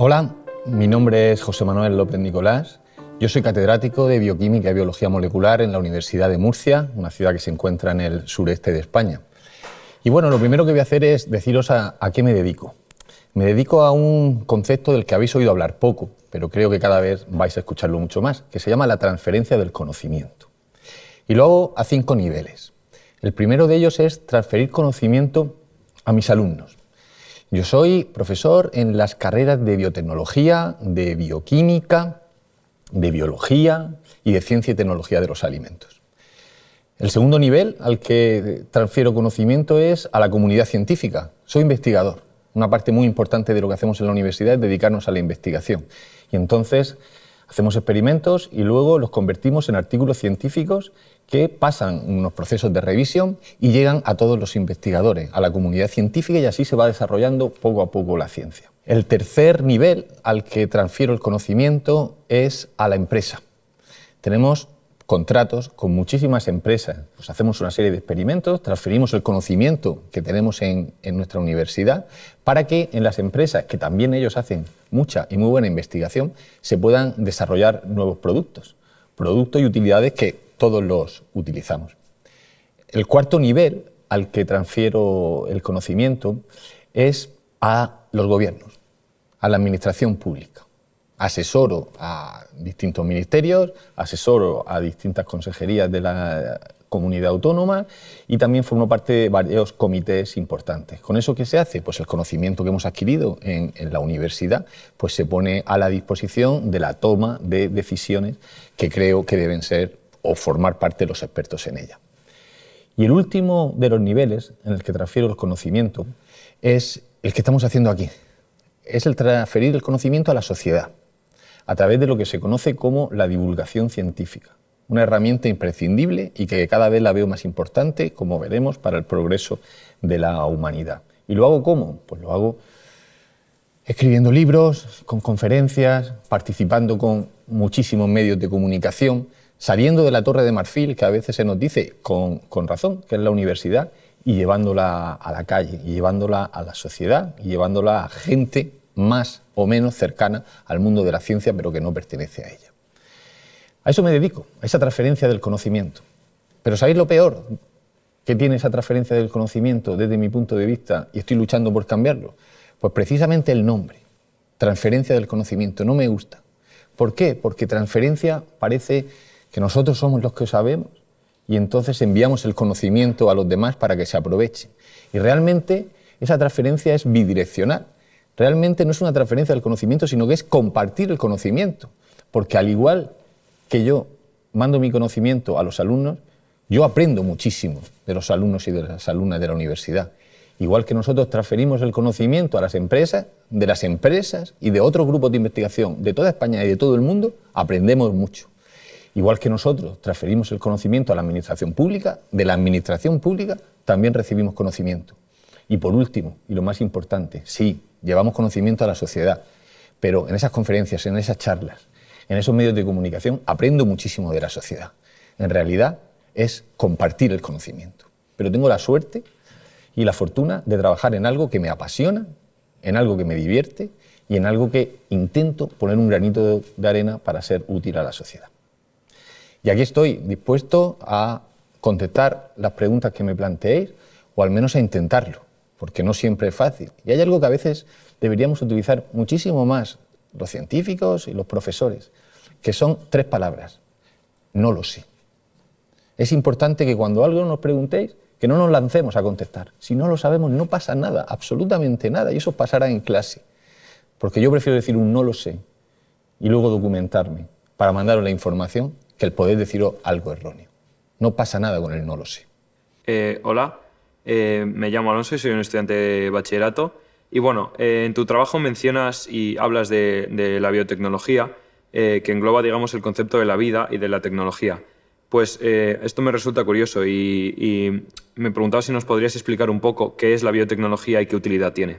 Hola, mi nombre es José Manuel López Nicolás. Yo soy catedrático de Bioquímica y Biología Molecular en la Universidad de Murcia, una ciudad que se encuentra en el sureste de España. Y bueno, lo primero que voy a hacer es deciros a, qué me dedico. Me dedico a un concepto del que habéis oído hablar poco, pero creo que cada vez vais a escucharlo mucho más, que se llama la transferencia del conocimiento. Y lo hago a cinco niveles. El primero de ellos es transferir conocimiento a mis alumnos. Yo soy profesor en las carreras de biotecnología, de bioquímica, de biología y de ciencia y tecnología de los alimentos. El segundo nivel al que transfiero conocimiento es a la comunidad científica. Soy investigador. Una parte muy importante de lo que hacemos en la universidad es dedicarnos a la investigación. Y entonces Hacemos experimentos y luego los convertimos en artículos científicos que pasan unos procesos de revisión y llegan a todos los investigadores, a la comunidad científica y así se va desarrollando poco a poco la ciencia. El tercer nivel al que transfiero el conocimiento es a la empresa. Tenemos contratos con muchísimas empresas. Pues hacemos una serie de experimentos, transferimos el conocimiento que tenemos en, en, nuestra universidad para que en las empresas, que también ellos hacen mucha y muy buena investigación, se puedan desarrollar nuevos productos, productos y utilidades que todos los utilizamos. El cuarto nivel al que transfiero el conocimiento es a los gobiernos, a la administración pública asesoro a distintos ministerios, asesoro a distintas consejerías de la comunidad autónoma y también formo parte de varios comités importantes. ¿Con eso qué se hace? Pues el conocimiento que hemos adquirido en, la universidad pues se pone a la disposición de la toma de decisiones que creo que deben ser o formar parte de los expertos en ella. Y el último de los niveles en el que transfiero el conocimiento es el que estamos haciendo aquí. Es el transferir el conocimiento a la sociedad a través de lo que se conoce como la divulgación científica, una herramienta imprescindible y que cada vez la veo más importante, como veremos, para el progreso de la humanidad. ¿Y lo hago cómo? Pues lo hago escribiendo libros, con conferencias, participando con muchísimos medios de comunicación, saliendo de la Torre de Marfil, que a veces se nos dice con, razón, que es la universidad, y llevándola a la calle, y llevándola a la sociedad, y llevándola a gente más o menos cercana al mundo de la ciencia, pero que no pertenece a ella. A eso me dedico, a esa transferencia del conocimiento. Pero ¿sabéis lo peor que tiene esa transferencia del conocimiento desde mi punto de vista y estoy luchando por cambiarlo? Pues precisamente el nombre, transferencia del conocimiento, no me gusta. ¿Por qué? Porque transferencia parece que nosotros somos los que sabemos y entonces enviamos el conocimiento a los demás para que se aproveche. Y realmente esa transferencia es bidireccional realmente no es una transferencia del conocimiento, sino que es compartir el conocimiento. Porque al igual que yo mando mi conocimiento a los alumnos, yo aprendo muchísimo de los alumnos y de las alumnas de la universidad. Igual que nosotros transferimos el conocimiento a las empresas, de las empresas y de otros grupos de investigación de toda España y de todo el mundo, aprendemos mucho. Igual que nosotros transferimos el conocimiento a la administración pública, de la administración pública también recibimos conocimiento. Y por último, y lo más importante, sí, llevamos conocimiento a la sociedad, pero en esas conferencias, en esas charlas, en esos medios de comunicación, aprendo muchísimo de la sociedad. En realidad es compartir el conocimiento. Pero tengo la suerte y la fortuna de trabajar en algo que me apasiona, en algo que me divierte y en algo que intento poner un granito de arena para ser útil a la sociedad. Y aquí estoy dispuesto a contestar las preguntas que me planteéis o al menos a intentarlo porque no siempre es fácil. Y hay algo que a veces deberíamos utilizar muchísimo más los científicos y los profesores, que son tres palabras. No lo sé. Es importante que cuando algo nos preguntéis, que no nos lancemos a contestar. Si no lo sabemos, no pasa nada, absolutamente nada, y eso pasará en clase. Porque yo prefiero decir un no lo sé y luego documentarme para mandaros la información que el poder deciros algo erróneo. No pasa nada con el no lo sé. Eh, hola, eh, me llamo Alonso y soy un estudiante de bachillerato. Y bueno, eh, en tu trabajo mencionas y hablas de, la biotecnología, eh, que engloba, digamos, el concepto de la vida y de la tecnología. Pues esto me resulta curioso y, y me preguntaba si nos podrías explicar un poco qué es la biotecnología y qué utilidad tiene.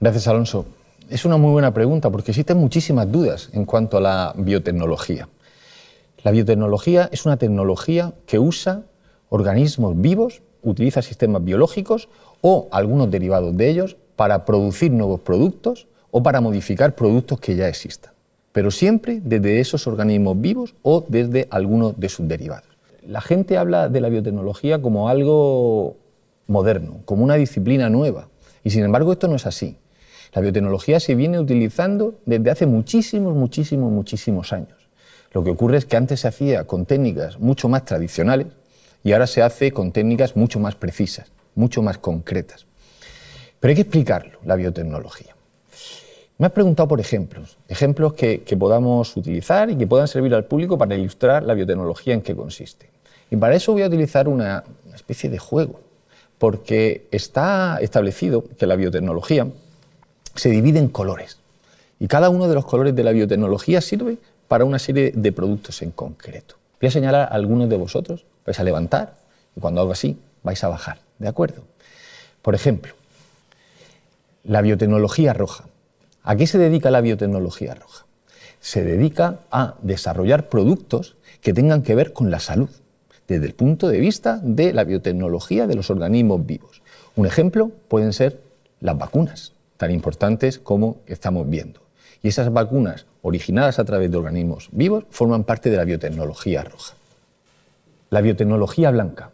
Gracias, Alonso. Es una muy buena pregunta porque existen muchísimas dudas en cuanto a la biotecnología. La biotecnología es una tecnología que usa organismos vivos utiliza sistemas biológicos o algunos derivados de ellos para producir nuevos productos o para modificar productos que ya existan, pero siempre desde esos organismos vivos o desde algunos de sus derivados. La gente habla de la biotecnología como algo moderno, como una disciplina nueva, y sin embargo esto no es así. La biotecnología se viene utilizando desde hace muchísimos, muchísimos, muchísimos años. Lo que ocurre es que antes se hacía con técnicas mucho más tradicionales, y ahora se hace con técnicas mucho más precisas, mucho más concretas. Pero hay que explicarlo, la biotecnología. Me has preguntado por ejemplos, ejemplos que, podamos utilizar y que puedan servir al público para ilustrar la biotecnología en qué consiste. Y para eso voy a utilizar una, especie de juego, porque está establecido que la biotecnología se divide en colores. Y cada uno de los colores de la biotecnología sirve para una serie de productos en concreto. Voy a señalar algunos de vosotros vais a levantar y cuando hago así vais a bajar, ¿de acuerdo? Por ejemplo, la biotecnología roja. ¿A qué se dedica la biotecnología roja? Se dedica a desarrollar productos que tengan que ver con la salud, desde el punto de vista de la biotecnología de los organismos vivos. Un ejemplo pueden ser las vacunas, tan importantes como estamos viendo. Y esas vacunas originadas a través de organismos vivos forman parte de la biotecnología roja. La biotecnología blanca.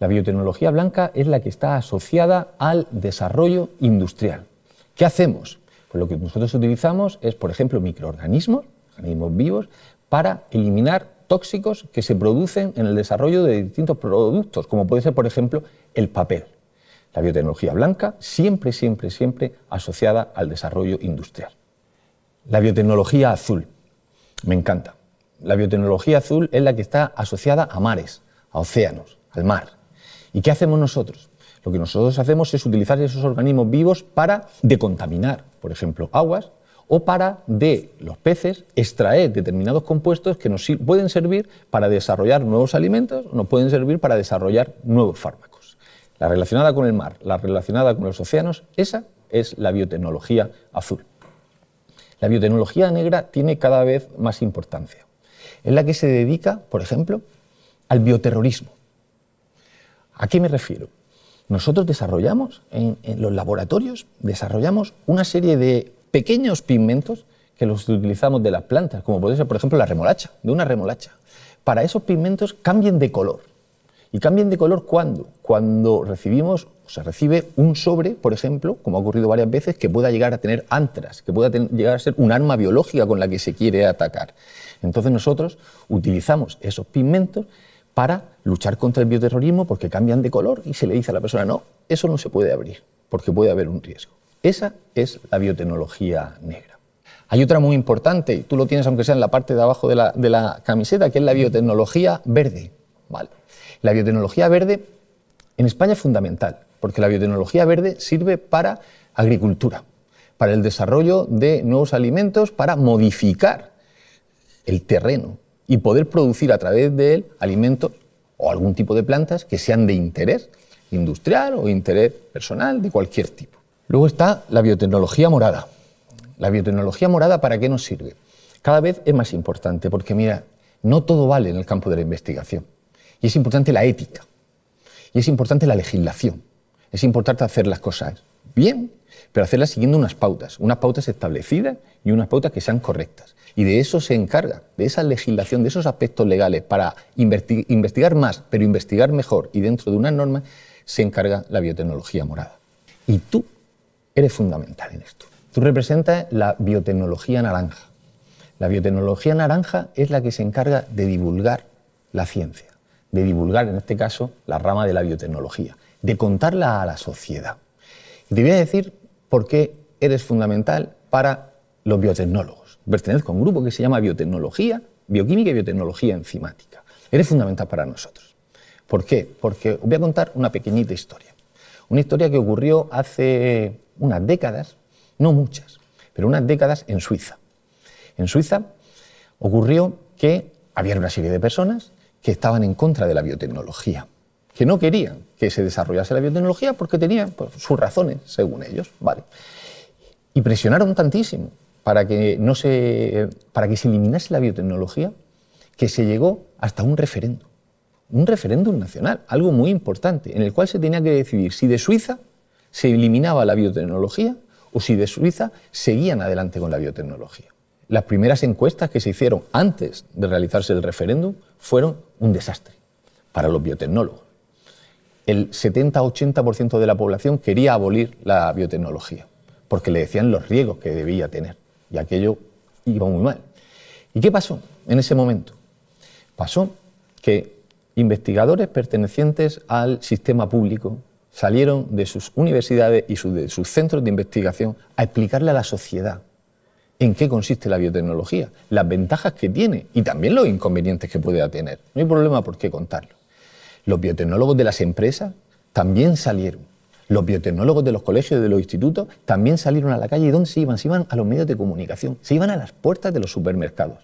La biotecnología blanca es la que está asociada al desarrollo industrial. ¿Qué hacemos? Pues lo que nosotros utilizamos es, por ejemplo, microorganismos, organismos vivos, para eliminar tóxicos que se producen en el desarrollo de distintos productos, como puede ser, por ejemplo, el papel. La biotecnología blanca siempre, siempre, siempre asociada al desarrollo industrial. La biotecnología azul. Me encanta la biotecnología azul es la que está asociada a mares, a océanos, al mar. ¿Y qué hacemos nosotros? Lo que nosotros hacemos es utilizar esos organismos vivos para decontaminar, por ejemplo, aguas o para de los peces extraer determinados compuestos que nos pueden servir para desarrollar nuevos alimentos, nos pueden servir para desarrollar nuevos fármacos. La relacionada con el mar, la relacionada con los océanos, esa es la biotecnología azul. La biotecnología negra tiene cada vez más importancia es la que se dedica, por ejemplo, al bioterrorismo. ¿A qué me refiero? Nosotros desarrollamos, en, los laboratorios, desarrollamos una serie de pequeños pigmentos que los utilizamos de las plantas, como puede ser, por ejemplo, la remolacha, de una remolacha. Para esos pigmentos cambien de color. ¿Y cambien de color cuándo? Cuando recibimos o sea, recibe un sobre, por ejemplo, como ha ocurrido varias veces, que pueda llegar a tener antras, que pueda llegar a ser un arma biológica con la que se quiere atacar. Entonces nosotros utilizamos esos pigmentos para luchar contra el bioterrorismo porque cambian de color y se le dice a la persona, no, eso no se puede abrir porque puede haber un riesgo. Esa es la biotecnología negra. Hay otra muy importante, y tú lo tienes aunque sea en la parte de abajo de la, de la camiseta, que es la biotecnología verde. Vale. La biotecnología verde en España es fundamental porque la biotecnología verde sirve para agricultura, para el desarrollo de nuevos alimentos, para modificar el terreno y poder producir a través de él alimentos o algún tipo de plantas que sean de interés industrial o interés personal de cualquier tipo. Luego está la biotecnología morada. La biotecnología morada, ¿para qué nos sirve? Cada vez es más importante porque, mira, no todo vale en el campo de la investigación. Y es importante la ética. Y es importante la legislación es importante hacer las cosas bien, pero hacerlas siguiendo unas pautas, unas pautas establecidas y unas pautas que sean correctas. Y de eso se encarga, de esa legislación, de esos aspectos legales para investigar más, pero investigar mejor y dentro de unas normas, se encarga la biotecnología morada. Y tú eres fundamental en esto. Tú representas la biotecnología naranja. La biotecnología naranja es la que se encarga de divulgar la ciencia, de divulgar, en este caso, la rama de la biotecnología de contarla a la sociedad. Y te voy a decir por qué eres fundamental para los biotecnólogos. Pertenezco a un grupo que se llama Biotecnología, Bioquímica y Biotecnología Enzimática. Eres fundamental para nosotros. ¿Por qué? Porque os voy a contar una pequeñita historia. Una historia que ocurrió hace unas décadas, no muchas, pero unas décadas en Suiza. En Suiza ocurrió que había una serie de personas que estaban en contra de la biotecnología que no querían que se desarrollase la biotecnología porque tenían pues, sus razones, según ellos. Vale. Y presionaron tantísimo para que, no se, para que se eliminase la biotecnología que se llegó hasta un referéndum. Un referéndum nacional, algo muy importante, en el cual se tenía que decidir si de Suiza se eliminaba la biotecnología o si de Suiza seguían adelante con la biotecnología. Las primeras encuestas que se hicieron antes de realizarse el referéndum fueron un desastre para los biotecnólogos el 70-80% de la población quería abolir la biotecnología, porque le decían los riesgos que debía tener, y aquello iba muy mal. ¿Y qué pasó en ese momento? Pasó que investigadores pertenecientes al sistema público salieron de sus universidades y de sus centros de investigación a explicarle a la sociedad en qué consiste la biotecnología, las ventajas que tiene y también los inconvenientes que puede tener. No hay problema por qué contarlo los biotecnólogos de las empresas también salieron. Los biotecnólogos de los colegios y de los institutos también salieron a la calle. ¿Y dónde se iban? Se iban a los medios de comunicación, se iban a las puertas de los supermercados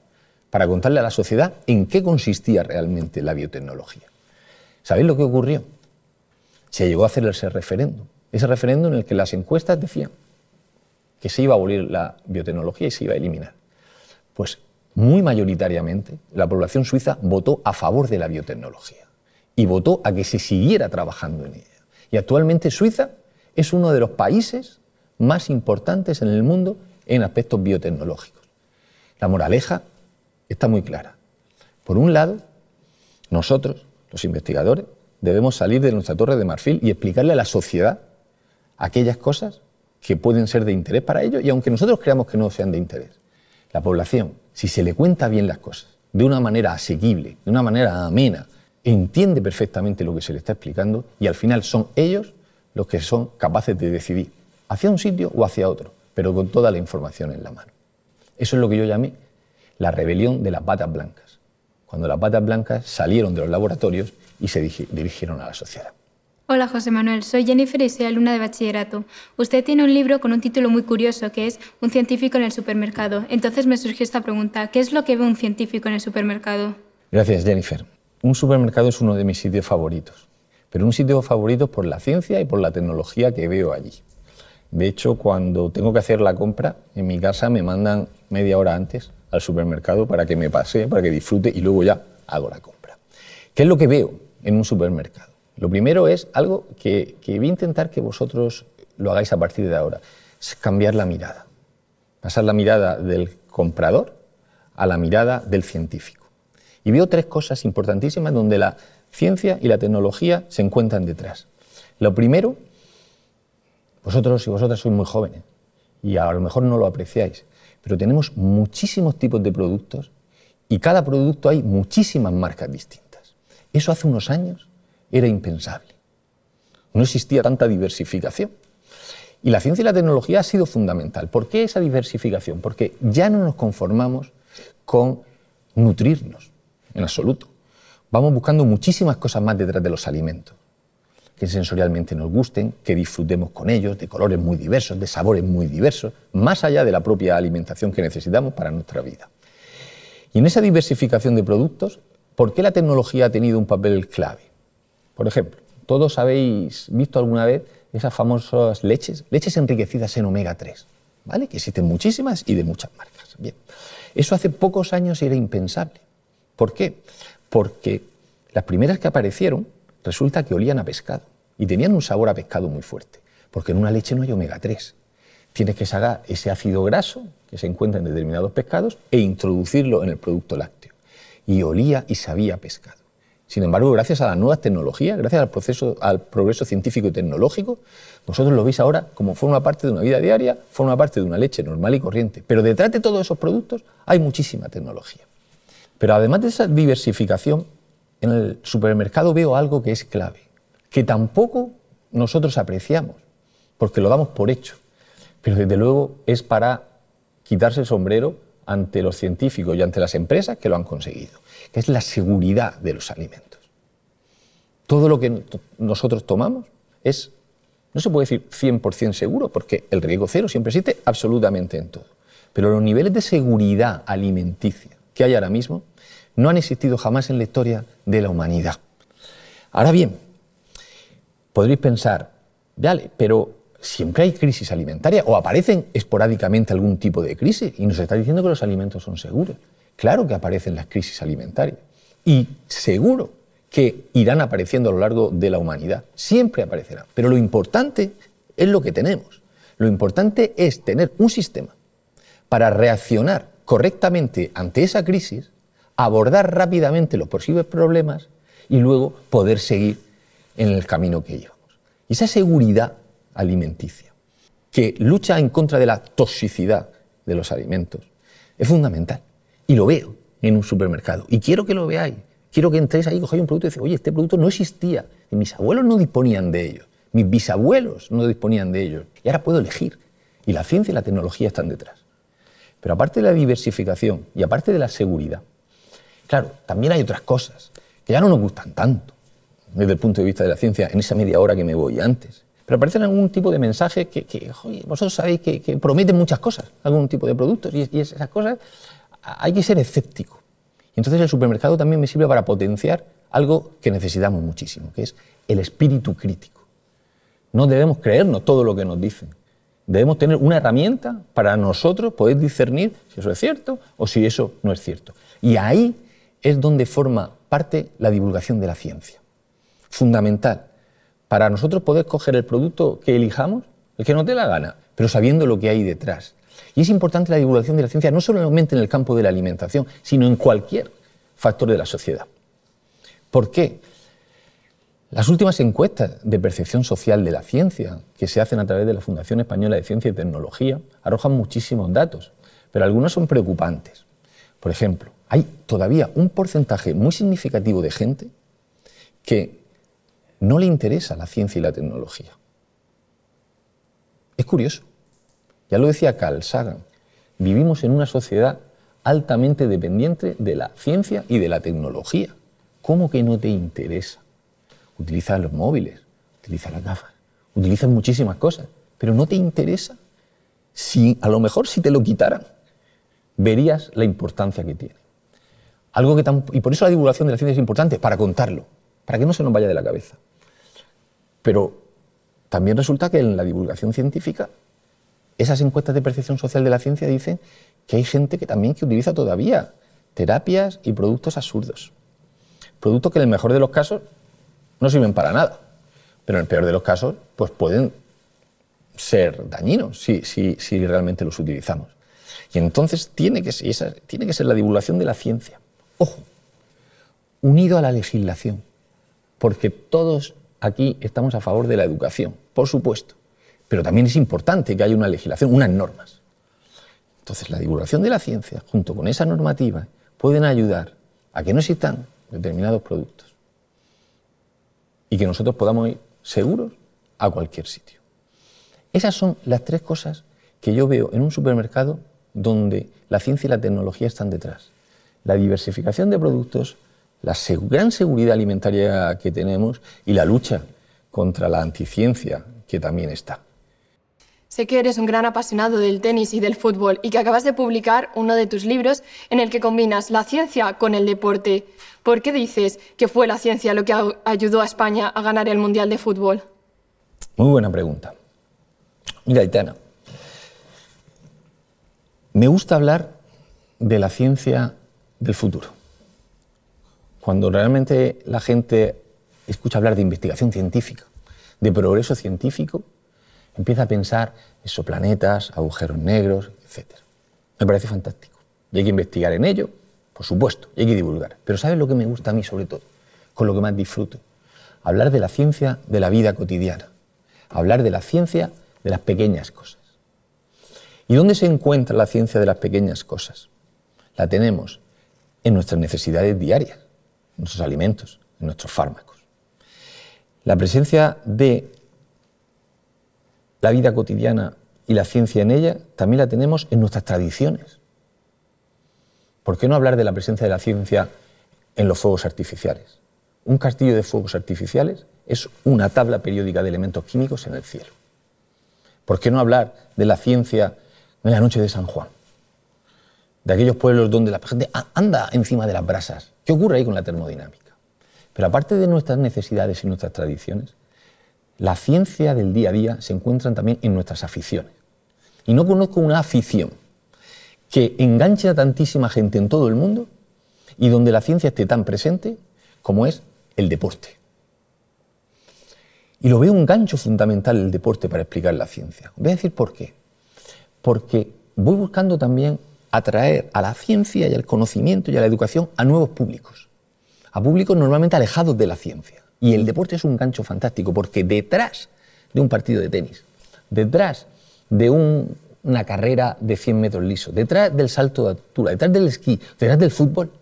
para contarle a la sociedad en qué consistía realmente la biotecnología. ¿Sabéis lo que ocurrió? Se llegó a hacer ese referendo, ese referendo en el que las encuestas decían que se iba a abolir la biotecnología y se iba a eliminar. Pues muy mayoritariamente la población suiza votó a favor de la biotecnología y votó a que se siguiera trabajando en ella. Y actualmente Suiza es uno de los países más importantes en el mundo en aspectos biotecnológicos. La moraleja está muy clara. Por un lado, nosotros, los investigadores, debemos salir de nuestra torre de marfil y explicarle a la sociedad aquellas cosas que pueden ser de interés para ellos y aunque nosotros creamos que no sean de interés. La población, si se le cuenta bien las cosas, de una manera asequible, de una manera amena, entiende perfectamente lo que se le está explicando y al final son ellos los que son capaces de decidir hacia un sitio o hacia otro, pero con toda la información en la mano. Eso es lo que yo llamé la rebelión de las patas blancas, cuando las patas blancas salieron de los laboratorios y se dirigieron a la sociedad. Hola José Manuel, soy Jennifer y soy alumna de bachillerato. Usted tiene un libro con un título muy curioso que es Un científico en el supermercado. Entonces me surgió esta pregunta, ¿qué es lo que ve un científico en el supermercado? Gracias Jennifer. Un supermercado es uno de mis sitios favoritos, pero un sitio favorito por la ciencia y por la tecnología que veo allí. De hecho, cuando tengo que hacer la compra, en mi casa me mandan media hora antes al supermercado para que me pase, para que disfrute y luego ya hago la compra. ¿Qué es lo que veo en un supermercado? Lo primero es algo que, que voy a intentar que vosotros lo hagáis a partir de ahora, es cambiar la mirada, pasar la mirada del comprador a la mirada del científico. Y veo tres cosas importantísimas donde la ciencia y la tecnología se encuentran detrás. Lo primero, vosotros y vosotras sois muy jóvenes y a lo mejor no lo apreciáis, pero tenemos muchísimos tipos de productos y cada producto hay muchísimas marcas distintas. Eso hace unos años era impensable. No existía tanta diversificación. Y la ciencia y la tecnología ha sido fundamental. ¿Por qué esa diversificación? Porque ya no nos conformamos con nutrirnos en absoluto. Vamos buscando muchísimas cosas más detrás de los alimentos, que sensorialmente nos gusten, que disfrutemos con ellos, de colores muy diversos, de sabores muy diversos, más allá de la propia alimentación que necesitamos para nuestra vida. Y en esa diversificación de productos, ¿por qué la tecnología ha tenido un papel clave? Por ejemplo, todos habéis visto alguna vez esas famosas leches, leches enriquecidas en omega 3, ¿vale? Que existen muchísimas y de muchas marcas. Bien. Eso hace pocos años era impensable. ¿Por qué? Porque las primeras que aparecieron resulta que olían a pescado y tenían un sabor a pescado muy fuerte, porque en una leche no hay omega 3. Tienes que sacar ese ácido graso que se encuentra en determinados pescados e introducirlo en el producto lácteo. Y olía y sabía a pescado. Sin embargo, gracias a las nuevas tecnologías, gracias al, al progreso científico y tecnológico, vosotros lo veis ahora como forma parte de una vida diaria, forma parte de una leche normal y corriente. Pero detrás de todos esos productos hay muchísima tecnología. Pero además de esa diversificación, en el supermercado veo algo que es clave, que tampoco nosotros apreciamos, porque lo damos por hecho. Pero desde luego es para quitarse el sombrero ante los científicos y ante las empresas que lo han conseguido, que es la seguridad de los alimentos. Todo lo que nosotros tomamos es, no se puede decir 100% seguro, porque el riesgo cero siempre existe absolutamente en todo, pero los niveles de seguridad alimenticia que hay ahora mismo no han existido jamás en la historia de la humanidad. Ahora bien, podréis pensar, vale, pero siempre hay crisis alimentaria o aparecen esporádicamente algún tipo de crisis y nos está diciendo que los alimentos son seguros. Claro que aparecen las crisis alimentarias y seguro que irán apareciendo a lo largo de la humanidad. Siempre aparecerán. Pero lo importante es lo que tenemos. Lo importante es tener un sistema para reaccionar correctamente ante esa crisis, abordar rápidamente los posibles problemas y luego poder seguir en el camino que llevamos. Y esa seguridad alimenticia, que lucha en contra de la toxicidad de los alimentos, es fundamental. Y lo veo en un supermercado. Y quiero que lo veáis. Quiero que entréis ahí, cojáis un producto y decís, oye, este producto no existía. mis abuelos no disponían de ello, Mis bisabuelos no disponían de ello, Y ahora puedo elegir. Y la ciencia y la tecnología están detrás. Pero aparte de la diversificación y aparte de la seguridad, claro, también hay otras cosas que ya no nos gustan tanto desde el punto de vista de la ciencia en esa media hora que me voy antes. Pero aparecen algún tipo de mensajes que, oye, vosotros sabéis que, prometen muchas cosas, algún tipo de productos, y, y esas cosas hay que ser escéptico. Y entonces el supermercado también me sirve para potenciar algo que necesitamos muchísimo, que es el espíritu crítico. No debemos creernos todo lo que nos dicen. Debemos tener una herramienta para nosotros poder discernir si eso es cierto o si eso no es cierto. Y ahí es donde forma parte la divulgación de la ciencia. Fundamental. Para nosotros poder coger el producto que elijamos, el que nos dé la gana, pero sabiendo lo que hay detrás. Y es importante la divulgación de la ciencia no solamente en el campo de la alimentación, sino en cualquier factor de la sociedad. ¿Por qué? Las últimas encuestas de percepción social de la ciencia que se hacen a través de la Fundación Española de Ciencia y Tecnología arrojan muchísimos datos, pero algunos son preocupantes. Por ejemplo, hay todavía un porcentaje muy significativo de gente que no le interesa la ciencia y la tecnología. Es curioso. Ya lo decía Carl Sagan, vivimos en una sociedad altamente dependiente de la ciencia y de la tecnología. ¿Cómo que no te interesa? utilizan los móviles, utiliza las gafas, utilizan muchísimas cosas, pero no te interesa. Si, a lo mejor si te lo quitaran, verías la importancia que tiene. Algo que y por eso la divulgación de la ciencia es importante, para contarlo, para que no se nos vaya de la cabeza. Pero también resulta que en la divulgación científica, esas encuestas de percepción social de la ciencia dicen que hay gente que también que utiliza todavía terapias y productos absurdos. Productos que en el mejor de los casos no sirven para nada. Pero en el peor de los casos, pues pueden ser dañinos si, si, si realmente los utilizamos. Y entonces tiene que, ser, tiene que ser la divulgación de la ciencia. Ojo, unido a la legislación, porque todos aquí estamos a favor de la educación, por supuesto, pero también es importante que haya una legislación, unas normas. Entonces, la divulgación de la ciencia, junto con esa normativa, pueden ayudar a que no existan determinados productos y que nosotros podamos ir seguros a cualquier sitio. Esas son las tres cosas que yo veo en un supermercado donde la ciencia y la tecnología están detrás. La diversificación de productos, la gran seguridad alimentaria que tenemos y la lucha contra la anticiencia que también está. Sé que eres un gran apasionado del tenis y del fútbol y que acabas de publicar uno de tus libros en el que combinas la ciencia con el deporte. ¿Por qué dices que fue la ciencia lo que ayudó a España a ganar el Mundial de Fútbol? Muy buena pregunta. Mira, Itana, me gusta hablar de la ciencia del futuro. Cuando realmente la gente escucha hablar de investigación científica, de progreso científico, Empieza a pensar planetas, agujeros negros, etc. Me parece fantástico. Y hay que investigar en ello, por supuesto, y hay que divulgar. Pero ¿sabes lo que me gusta a mí sobre todo? Con lo que más disfruto. Hablar de la ciencia de la vida cotidiana. Hablar de la ciencia de las pequeñas cosas. ¿Y dónde se encuentra la ciencia de las pequeñas cosas? La tenemos en nuestras necesidades diarias, en nuestros alimentos, en nuestros fármacos. La presencia de la vida cotidiana y la ciencia en ella, también la tenemos en nuestras tradiciones. ¿Por qué no hablar de la presencia de la ciencia en los fuegos artificiales? Un castillo de fuegos artificiales es una tabla periódica de elementos químicos en el cielo. ¿Por qué no hablar de la ciencia en la noche de San Juan? De aquellos pueblos donde la gente anda encima de las brasas. ¿Qué ocurre ahí con la termodinámica? Pero aparte de nuestras necesidades y nuestras tradiciones, la ciencia del día a día se encuentra también en nuestras aficiones. Y no conozco una afición que enganche a tantísima gente en todo el mundo y donde la ciencia esté tan presente como es el deporte. Y lo veo un gancho fundamental el deporte para explicar la ciencia. Voy a decir por qué. Porque voy buscando también atraer a la ciencia y al conocimiento y a la educación a nuevos públicos, a públicos normalmente alejados de la ciencia. Y el deporte es un gancho fantástico, porque detrás de un partido de tenis, detrás de una carrera de 100 metros liso, detrás del salto de altura, detrás del esquí, detrás del fútbol,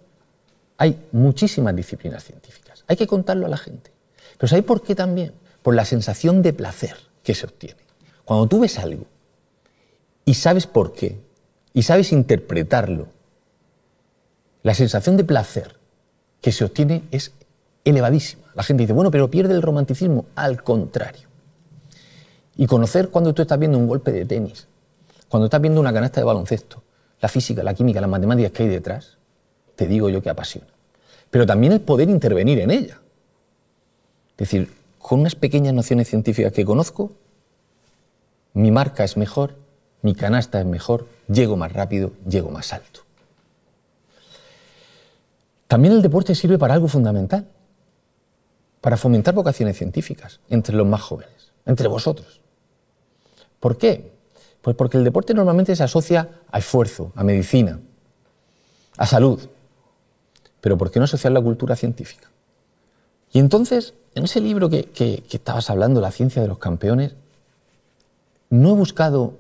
hay muchísimas disciplinas científicas. Hay que contarlo a la gente. Pero ¿sabéis por qué también? Por la sensación de placer que se obtiene. Cuando tú ves algo y sabes por qué, y sabes interpretarlo, la sensación de placer que se obtiene es elevadísima. La gente dice, bueno, pero pierde el romanticismo. Al contrario. Y conocer cuando tú estás viendo un golpe de tenis, cuando estás viendo una canasta de baloncesto, la física, la química, las matemáticas que hay detrás, te digo yo que apasiona. Pero también el poder intervenir en ella. Es decir, con unas pequeñas nociones científicas que conozco, mi marca es mejor, mi canasta es mejor, llego más rápido, llego más alto. También el deporte sirve para algo fundamental, para fomentar vocaciones científicas entre los más jóvenes, entre vosotros. ¿Por qué? Pues porque el deporte normalmente se asocia a esfuerzo, a medicina, a salud. Pero ¿por qué no asociar la cultura científica? Y entonces, en ese libro que, que estabas hablando, La ciencia de los campeones, no he buscado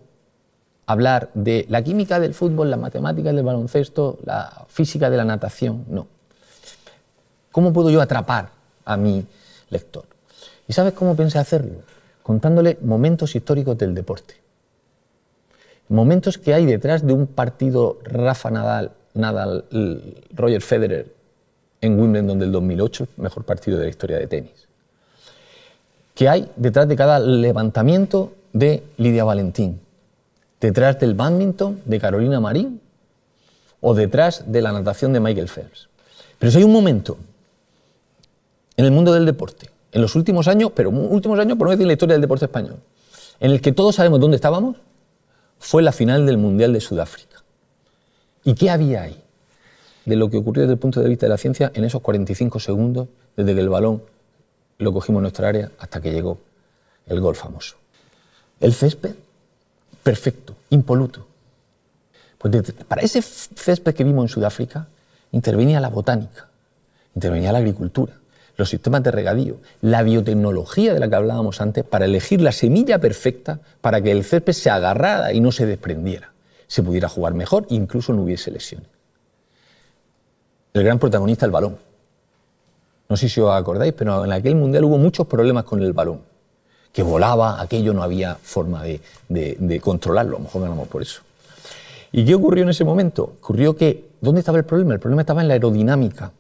hablar de la química del fútbol, la matemática del baloncesto, la física de la natación, no. ¿Cómo puedo yo atrapar a mi lector. ¿Y sabes cómo pensé hacerlo? Contándole momentos históricos del deporte. Momentos que hay detrás de un partido Rafa Nadal, Nadal, mm, Roger Federer en Wimbledon del 2008, mejor partido de la historia de tenis. Que hay detrás de cada levantamiento de Lidia Valentín, detrás del badminton de Carolina Marín o detrás de la natación de Michael Phelps. Pero si hay un momento en el mundo del deporte, en los últimos años, pero últimos años, por no decir la historia del deporte español, en el que todos sabemos dónde estábamos, fue la final del Mundial de Sudáfrica. ¿Y qué había ahí? De lo que ocurrió desde el punto de vista de la ciencia en esos 45 segundos, desde que el balón lo cogimos en nuestra área hasta que llegó el gol famoso. El césped, perfecto, impoluto. Pues para ese césped que vimos en Sudáfrica, intervenía la botánica, intervenía la agricultura, los sistemas de regadío, la biotecnología de la que hablábamos antes para elegir la semilla perfecta para que el césped se agarrara y no se desprendiera, se pudiera jugar mejor e incluso no hubiese lesiones. El gran protagonista, el balón. No sé si os acordáis, pero en aquel mundial hubo muchos problemas con el balón, que volaba, aquello no había forma de, de controlarlo, a lo mejor ganamos por eso. ¿Y qué ocurrió en ese momento? Ocurrió que, ¿dónde estaba el problema? El problema estaba en la aerodinámica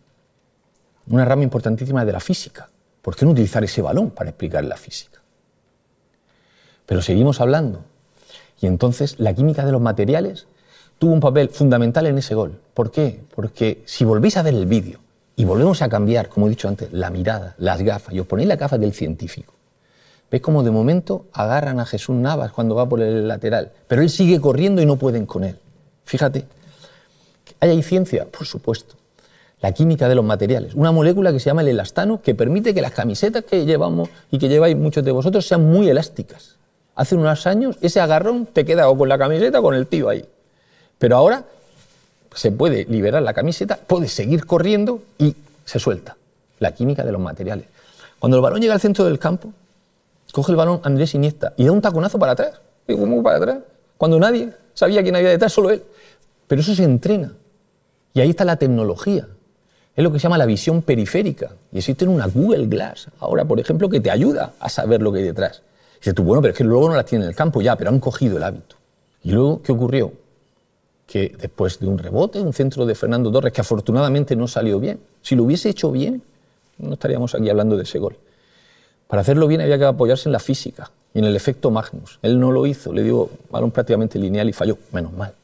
una rama importantísima de la física. ¿Por qué no utilizar ese balón para explicar la física? Pero seguimos hablando. Y entonces la química de los materiales tuvo un papel fundamental en ese gol. ¿Por qué? Porque si volvéis a ver el vídeo y volvemos a cambiar, como he dicho antes, la mirada, las gafas, y os ponéis la gafas del científico, ves como de momento agarran a Jesús Navas cuando va por el lateral, pero él sigue corriendo y no pueden con él. Fíjate, ¿hay ciencia? Por supuesto la química de los materiales. Una molécula que se llama el elastano que permite que las camisetas que llevamos y que lleváis muchos de vosotros sean muy elásticas. Hace unos años ese agarrón te queda con la camiseta con el tío ahí. Pero ahora se puede liberar la camiseta, puede seguir corriendo y se suelta. La química de los materiales. Cuando el balón llega al centro del campo, coge el balón Andrés Iniesta y da un taconazo para atrás. Y para atrás? Cuando nadie sabía quién había detrás, solo él. Pero eso se entrena. Y ahí está la tecnología. Es lo que se llama la visión periférica. Y existe una Google Glass ahora, por ejemplo, que te ayuda a saber lo que hay detrás. Y dices tú, bueno, pero es que luego no las tiene en el campo ya, pero han cogido el hábito. ¿Y luego qué ocurrió? Que después de un rebote, un centro de Fernando Torres, que afortunadamente no salió bien. Si lo hubiese hecho bien, no estaríamos aquí hablando de ese gol. Para hacerlo bien había que apoyarse en la física y en el efecto Magnus. Él no lo hizo, le dio balón prácticamente lineal y falló, menos mal.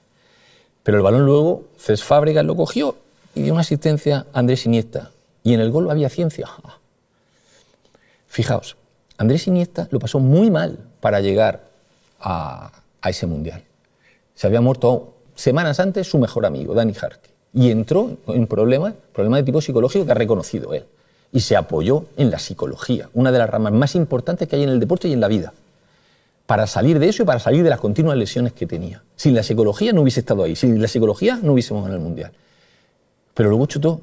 Pero el balón luego, Cés Fábregas lo cogió y una asistencia a Andrés Iniesta. Y en el gol había ciencia. Fijaos, Andrés Iniesta lo pasó muy mal para llegar a, ese mundial. Se había muerto semanas antes su mejor amigo, Dani Jarque. Y entró en problemas, problemas de tipo psicológico que ha reconocido él. Y se apoyó en la psicología, una de las ramas más importantes que hay en el deporte y en la vida, para salir de eso y para salir de las continuas lesiones que tenía. Sin la psicología no hubiese estado ahí, sin la psicología no hubiésemos ganado el Mundial pero luego chutó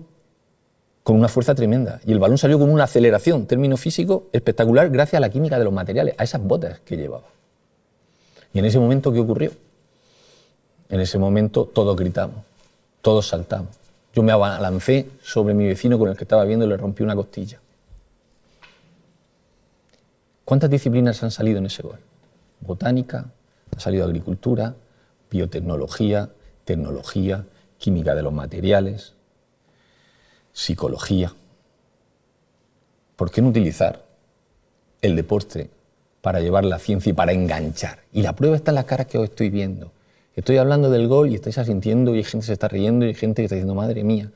con una fuerza tremenda. Y el balón salió con una aceleración, término físico, espectacular, gracias a la química de los materiales, a esas botas que llevaba. Y en ese momento, ¿qué ocurrió? En ese momento todos gritamos, todos saltamos. Yo me abalancé sobre mi vecino con el que estaba viendo y le rompí una costilla. ¿Cuántas disciplinas han salido en ese gol? Botánica, ha salido agricultura, biotecnología, tecnología, química de los materiales, psicología. ¿Por qué no utilizar el deporte para llevar la ciencia y para enganchar? Y la prueba está en la cara que os estoy viendo. Estoy hablando del gol y estáis asintiendo y hay gente que se está riendo y hay gente que está diciendo, madre mía,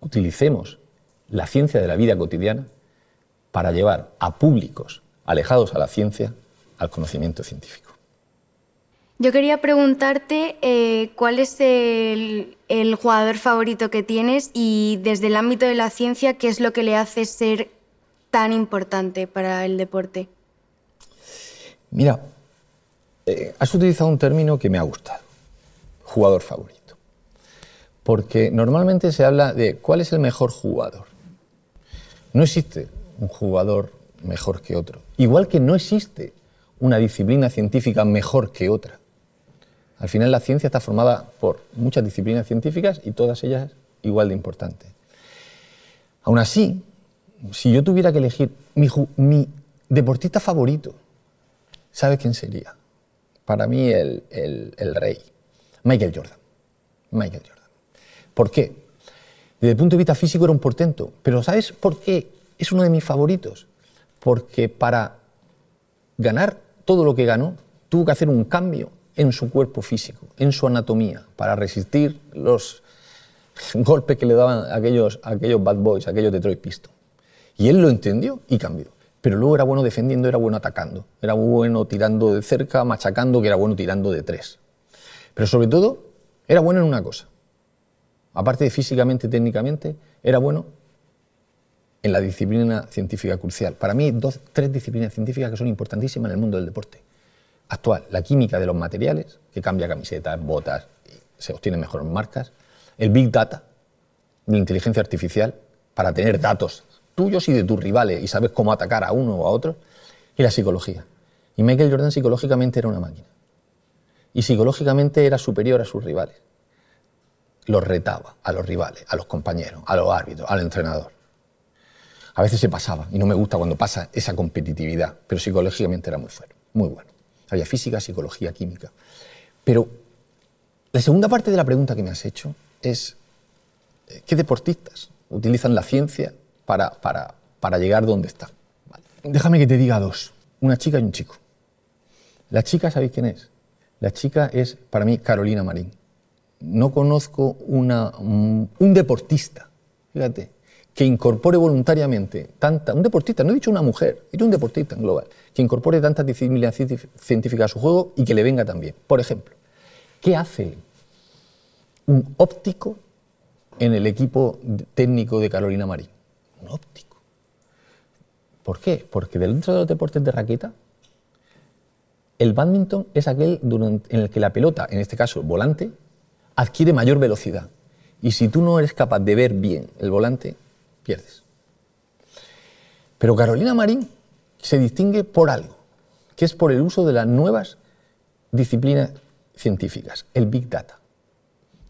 utilicemos la ciencia de la vida cotidiana para llevar a públicos alejados a la ciencia al conocimiento científico. Yo quería preguntarte eh, cuál es el, jugador favorito que tienes y desde el ámbito de la ciencia, qué es lo que le hace ser tan importante para el deporte. Mira, eh, has utilizado un término que me ha gustado, jugador favorito, porque normalmente se habla de cuál es el mejor jugador. No existe un jugador mejor que otro, igual que no existe una disciplina científica mejor que otra. Al final la ciencia está formada por muchas disciplinas científicas y todas ellas igual de importantes. Aún así, si yo tuviera que elegir mi, deportista favorito, ¿sabes quién sería? Para mí el, el rey, Michael Jordan. Michael Jordan. ¿Por qué? Desde el punto de vista físico era un portento, pero ¿sabes por qué es uno de mis favoritos? Porque para ganar todo lo que ganó, tuvo que hacer un cambio en su cuerpo físico, en su anatomía, para resistir los golpes que le daban aquellos, aquellos bad boys, aquellos Detroit Pistons. Y él lo entendió y cambió. Pero luego era bueno defendiendo, era bueno atacando, era bueno tirando de cerca, machacando, que era bueno tirando de tres. Pero sobre todo, era bueno en una cosa. Aparte de físicamente, técnicamente, era bueno en la disciplina científica crucial. Para mí, dos, tres disciplinas científicas que son importantísimas en el mundo del deporte actual, la química de los materiales, que cambia camisetas, botas, se obtienen mejores marcas, el Big Data, la inteligencia artificial, para tener datos tuyos y de tus rivales y sabes cómo atacar a uno o a otro, y la psicología. Y Michael Jordan psicológicamente era una máquina. Y psicológicamente era superior a sus rivales. Los retaba a los rivales, a los compañeros, a los árbitros, al entrenador. A veces se pasaba, y no me gusta cuando pasa esa competitividad, pero psicológicamente era muy fuerte, muy bueno. Había física, psicología, química. Pero la segunda parte de la pregunta que me has hecho es, eh, ¿qué deportistas utilizan la ciencia para, llegar donde está? Déjame que te diga dos, una chica y un chico. La chica, ¿sabéis quién es? La chica es, para mí, Carolina Marín. No conozco una, un deportista, fíjate, que incorpore voluntariamente tanta, un deportista, no he dicho una mujer, he dicho un deportista en global, que incorpore tantas disciplinas científicas a su juego y que le venga también. Por ejemplo, ¿qué hace un óptico en el equipo técnico de Carolina Marín? Un óptico. ¿Por qué? Porque dentro de los deportes de raqueta, el badminton es aquel en el que la pelota, en este caso el volante, adquiere mayor velocidad. Y si tú no eres capaz de ver bien el volante, pierdes. Pero Carolina Marín se distingue por algo, que es por el uso de las nuevas disciplinas científicas, el Big Data.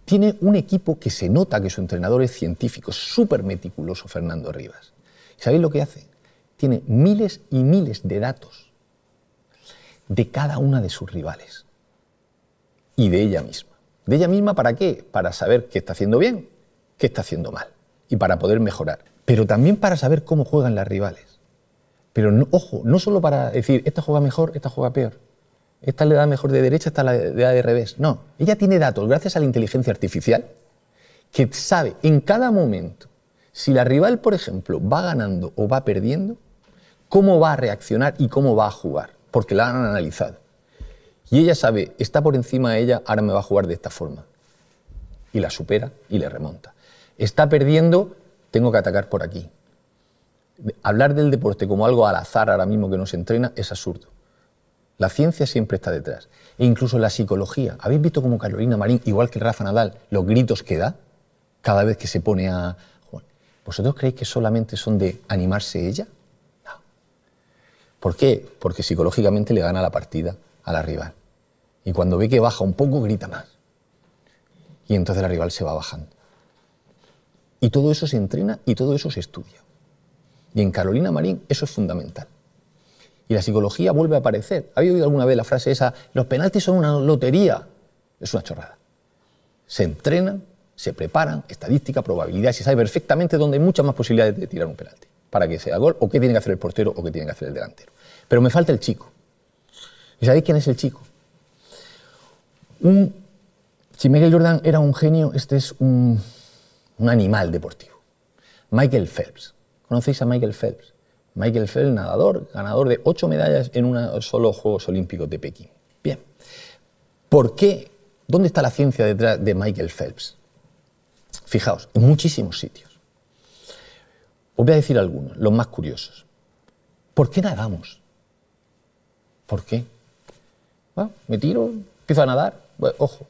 Tiene un equipo que se nota que su entrenador es científico, súper meticuloso Fernando Rivas. ¿Sabéis lo que hace? Tiene miles y miles de datos de cada una de sus rivales y de ella misma. ¿De ella misma para qué? Para saber qué está haciendo bien, qué está haciendo mal y para poder mejorar, pero también para saber cómo juegan las rivales. Pero no, ojo, no solo para decir, esta juega mejor, esta juega peor, esta le da mejor de derecha, esta le da de revés. No, ella tiene datos gracias a la inteligencia artificial que sabe en cada momento si la rival, por ejemplo, va ganando o va perdiendo, cómo va a reaccionar y cómo va a jugar, porque la han analizado. Y ella sabe, está por encima de ella, ahora me va a jugar de esta forma. Y la supera y le remonta está perdiendo, tengo que atacar por aquí. Hablar del deporte como algo al azar ahora mismo que nos se entrena es absurdo. La ciencia siempre está detrás. E incluso la psicología. ¿Habéis visto cómo Carolina Marín, igual que Rafa Nadal, los gritos que da cada vez que se pone a... ¿Vosotros creéis que solamente son de animarse ella? No. ¿Por qué? Porque psicológicamente le gana la partida a la rival. Y cuando ve que baja un poco, grita más. Y entonces la rival se va bajando. Y todo eso se entrena y todo eso se estudia. Y en Carolina Marín eso es fundamental. Y la psicología vuelve a aparecer. ¿Habéis oído alguna vez la frase esa, los penaltis son una lotería? Es una chorrada. Se entrenan, se preparan, estadística, probabilidad, se sabe perfectamente dónde hay muchas más posibilidades de tirar un penalti para que sea gol, o qué tiene que hacer el portero o qué tiene que hacer el delantero. Pero me falta el chico. ¿Y sabéis quién es el chico? Un, si Miguel Jordan era un genio, este es un un animal deportivo. Michael Phelps. ¿Conocéis a Michael Phelps? Michael Phelps, nadador, ganador de ocho medallas en unos solo Juegos Olímpicos de Pekín. Bien, ¿por qué? ¿Dónde está la ciencia detrás de Michael Phelps? Fijaos, en muchísimos sitios. Os voy a decir algunos, los más curiosos. ¿Por qué nadamos? ¿Por qué? Bueno, me tiro, empiezo a nadar. ojo.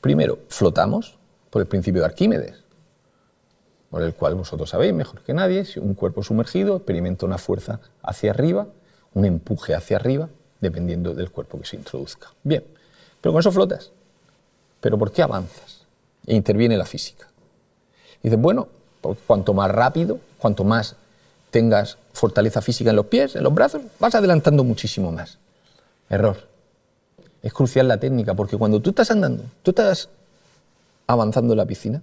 Primero, flotamos por el principio de Arquímedes por el cual vosotros sabéis mejor que nadie, si un cuerpo sumergido experimenta una fuerza hacia arriba, un empuje hacia arriba, dependiendo del cuerpo que se introduzca. Bien, pero con eso flotas. ¿Pero por qué avanzas? E interviene la física. Dices, bueno, cuanto más rápido, cuanto más tengas fortaleza física en los pies, en los brazos, vas adelantando muchísimo más. Error. Es crucial la técnica, porque cuando tú estás andando, tú estás avanzando en la piscina,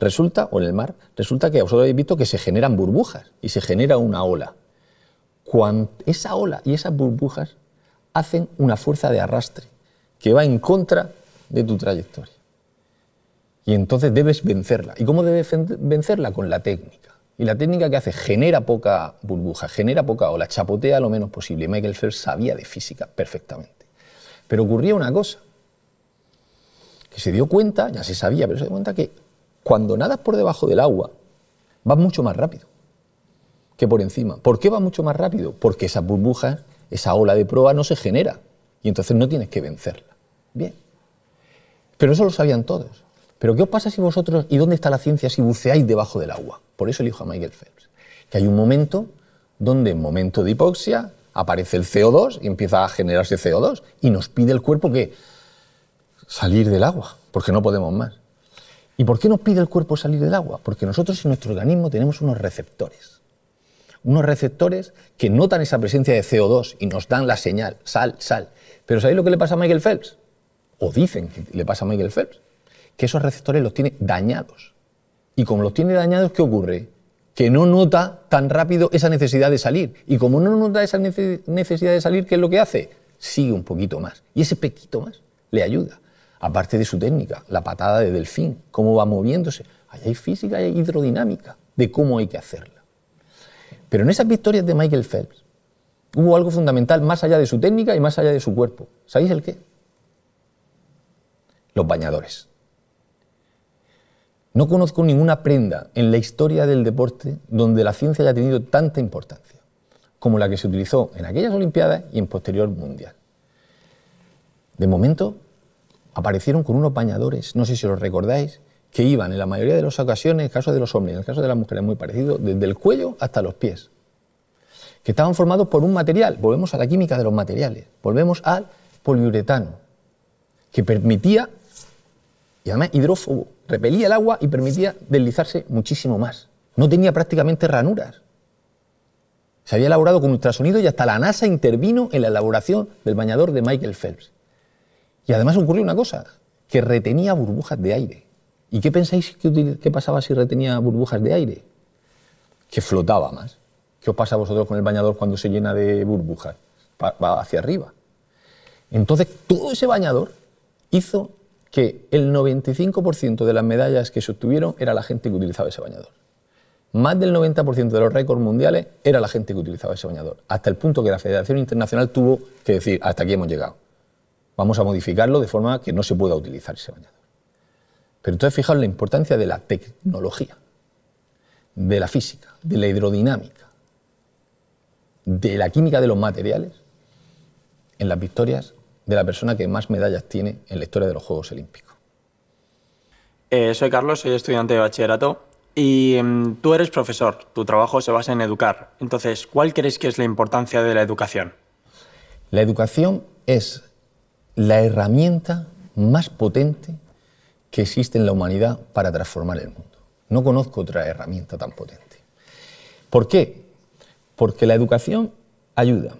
resulta, o en el mar, resulta que vosotros habéis visto que se generan burbujas y se genera una ola. esa ola y esas burbujas hacen una fuerza de arrastre que va en contra de tu trayectoria. Y entonces debes vencerla. ¿Y cómo debes vencerla? Con la técnica. Y la técnica que hace genera poca burbuja, genera poca ola, chapotea lo menos posible. Michael Phelps sabía de física perfectamente. Pero ocurría una cosa, que se dio cuenta, ya se sabía, pero se dio cuenta que cuando nadas por debajo del agua, vas mucho más rápido que por encima. ¿Por qué va mucho más rápido? Porque esa burbuja, esa ola de proa no se genera y entonces no tienes que vencerla. Bien. Pero eso lo sabían todos. Pero ¿qué os pasa si vosotros, y dónde está la ciencia si buceáis debajo del agua? Por eso elijo a Michael Phelps. Que hay un momento donde en momento de hipoxia aparece el CO2 y empieza a generarse CO2 y nos pide el cuerpo que salir del agua, porque no podemos más. ¿Y por qué nos pide el cuerpo salir del agua? Porque nosotros en nuestro organismo tenemos unos receptores. Unos receptores que notan esa presencia de CO2 y nos dan la señal, sal, sal. Pero ¿sabéis lo que le pasa a Michael Phelps? O dicen que le pasa a Michael Phelps. Que esos receptores los tiene dañados. Y como los tiene dañados, ¿qué ocurre? Que no nota tan rápido esa necesidad de salir. Y como no nota esa necesidad de salir, ¿qué es lo que hace? Sigue un poquito más. Y ese poquito más le ayuda aparte de su técnica, la patada de delfín, cómo va moviéndose. Allá hay física, hay hidrodinámica de cómo hay que hacerla. Pero en esas victorias de Michael Phelps hubo algo fundamental más allá de su técnica y más allá de su cuerpo. ¿Sabéis el qué? Los bañadores. No conozco ninguna prenda en la historia del deporte donde la ciencia haya tenido tanta importancia como la que se utilizó en aquellas Olimpiadas y en posterior Mundial. De momento, aparecieron con unos bañadores, no sé si los recordáis, que iban en la mayoría de las ocasiones, en el caso de los hombres, en el caso de las mujeres muy parecido, desde el cuello hasta los pies, que estaban formados por un material, volvemos a la química de los materiales, volvemos al poliuretano, que permitía, y además hidrófobo, repelía el agua y permitía deslizarse muchísimo más. No tenía prácticamente ranuras. Se había elaborado con ultrasonido y hasta la NASA intervino en la elaboración del bañador de Michael Phelps. Y además ocurrió una cosa, que retenía burbujas de aire. ¿Y qué pensáis que, pasaba si retenía burbujas de aire? Que flotaba más. ¿Qué os pasa a vosotros con el bañador cuando se llena de burbujas? Va hacia arriba. Entonces, todo ese bañador hizo que el 95% de las medallas que se obtuvieron era la gente que utilizaba ese bañador. Más del 90% de los récords mundiales era la gente que utilizaba ese bañador, hasta el punto que la Federación Internacional tuvo que decir, hasta aquí hemos llegado vamos a modificarlo de forma que no se pueda utilizar ese bañador. Pero entonces fijaos la importancia de la tecnología, de la física, de la hidrodinámica, de la química de los materiales en las victorias de la persona que más medallas tiene en la historia de los Juegos Olímpicos. Eh, soy Carlos, soy estudiante de bachillerato y em, tú eres profesor, tu trabajo se basa en educar. Entonces, ¿cuál crees que es la importancia de la educación? La educación es la herramienta más potente que existe en la humanidad para transformar el mundo. No conozco otra herramienta tan potente. ¿Por qué? Porque la educación ayuda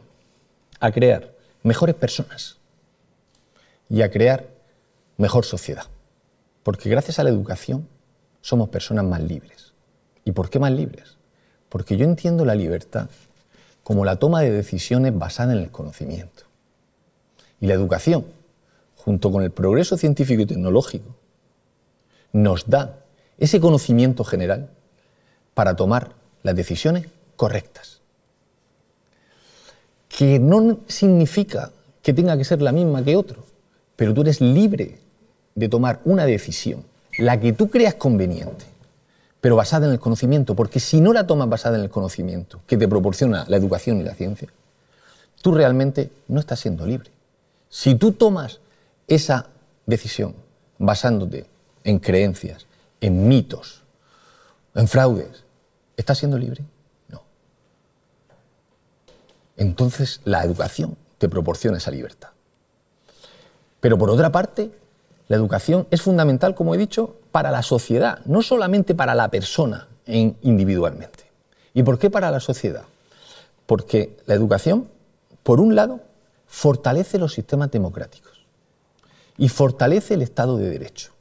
a crear mejores personas y a crear mejor sociedad. Porque gracias a la educación somos personas más libres. ¿Y por qué más libres? Porque yo entiendo la libertad como la toma de decisiones basada en el conocimiento y la educación, junto con el progreso científico y tecnológico, nos da ese conocimiento general para tomar las decisiones correctas. Que no significa que tenga que ser la misma que otro, pero tú eres libre de tomar una decisión, la que tú creas conveniente, pero basada en el conocimiento, porque si no la tomas basada en el conocimiento que te proporciona la educación y la ciencia, tú realmente no estás siendo libre. Si tú tomas esa decisión basándote en creencias, en mitos, en fraudes, ¿estás siendo libre? No. Entonces la educación te proporciona esa libertad. Pero por otra parte, la educación es fundamental, como he dicho, para la sociedad, no solamente para la persona individualmente. ¿Y por qué para la sociedad? Porque la educación, por un lado, fortalece los sistemas democráticos y fortalece el Estado de Derecho.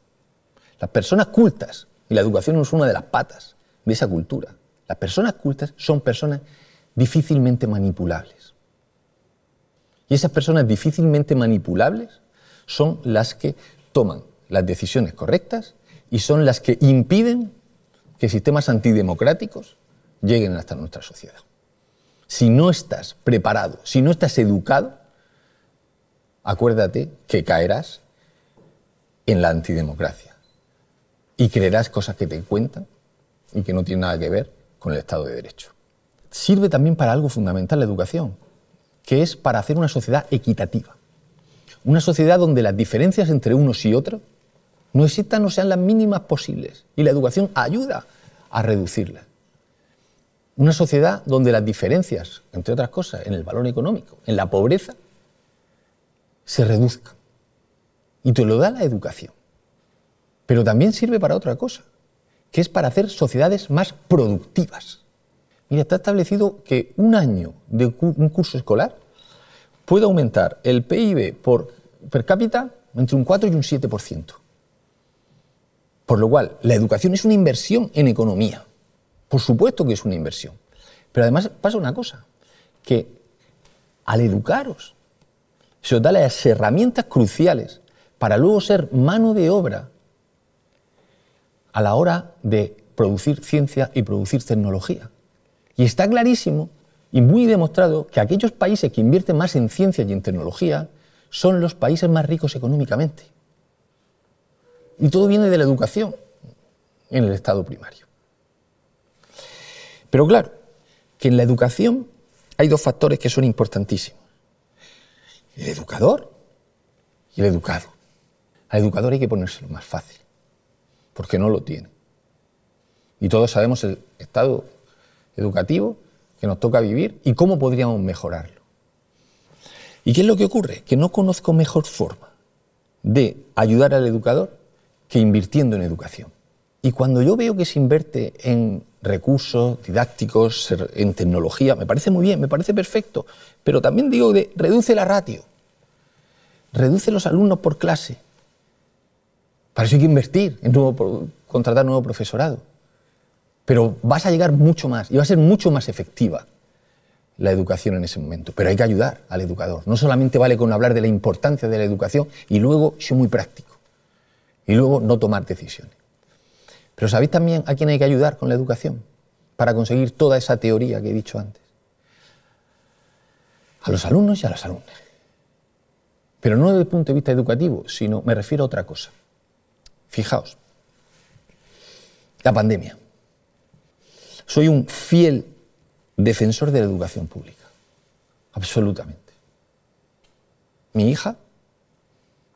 Las personas cultas, y la educación es una de las patas de esa cultura, las personas cultas son personas difícilmente manipulables. Y esas personas difícilmente manipulables son las que toman las decisiones correctas y son las que impiden que sistemas antidemocráticos lleguen hasta nuestra sociedad. Si no estás preparado, si no estás educado, acuérdate que caerás en la antidemocracia y creerás cosas que te cuentan y que no tienen nada que ver con el Estado de Derecho. Sirve también para algo fundamental la educación, que es para hacer una sociedad equitativa. Una sociedad donde las diferencias entre unos y otros no existan o sean las mínimas posibles. Y la educación ayuda a reducirlas. Una sociedad donde las diferencias, entre otras cosas, en el valor económico, en la pobreza, se reduzca, Y te lo da la educación. Pero también sirve para otra cosa, que es para hacer sociedades más productivas. Mira, está establecido que un año de un curso escolar puede aumentar el PIB por, per cápita entre un 4 y un 7%. Por lo cual, la educación es una inversión en economía. Por supuesto que es una inversión. Pero además pasa una cosa, que al educaros se os da las herramientas cruciales para luego ser mano de obra a la hora de producir ciencia y producir tecnología. Y está clarísimo y muy demostrado que aquellos países que invierten más en ciencia y en tecnología son los países más ricos económicamente. Y todo viene de la educación en el estado primario. Pero claro, que en la educación hay dos factores que son importantísimos el educador y el educado. Al educador hay que ponérselo más fácil, porque no lo tiene. Y todos sabemos el estado educativo que nos toca vivir y cómo podríamos mejorarlo. ¿Y qué es lo que ocurre? Que no conozco mejor forma de ayudar al educador que invirtiendo en educación. Y cuando yo veo que se invierte en recursos didácticos, en tecnología, me parece muy bien, me parece perfecto, pero también digo de reduce la ratio reduce los alumnos por clase. Para eso hay que invertir en contratar nuevo profesorado. Pero vas a llegar mucho más y va a ser mucho más efectiva la educación en ese momento. Pero hay que ayudar al educador. No solamente vale con hablar de la importancia de la educación y luego ser muy práctico. Y luego no tomar decisiones. Pero ¿sabéis también a quién hay que ayudar con la educación para conseguir toda esa teoría que he dicho antes? A los alumnos y a las alumnas. Pero no desde el punto de vista educativo, sino me refiero a otra cosa. Fijaos, la pandemia. Soy un fiel defensor de la educación pública, absolutamente. Mi hija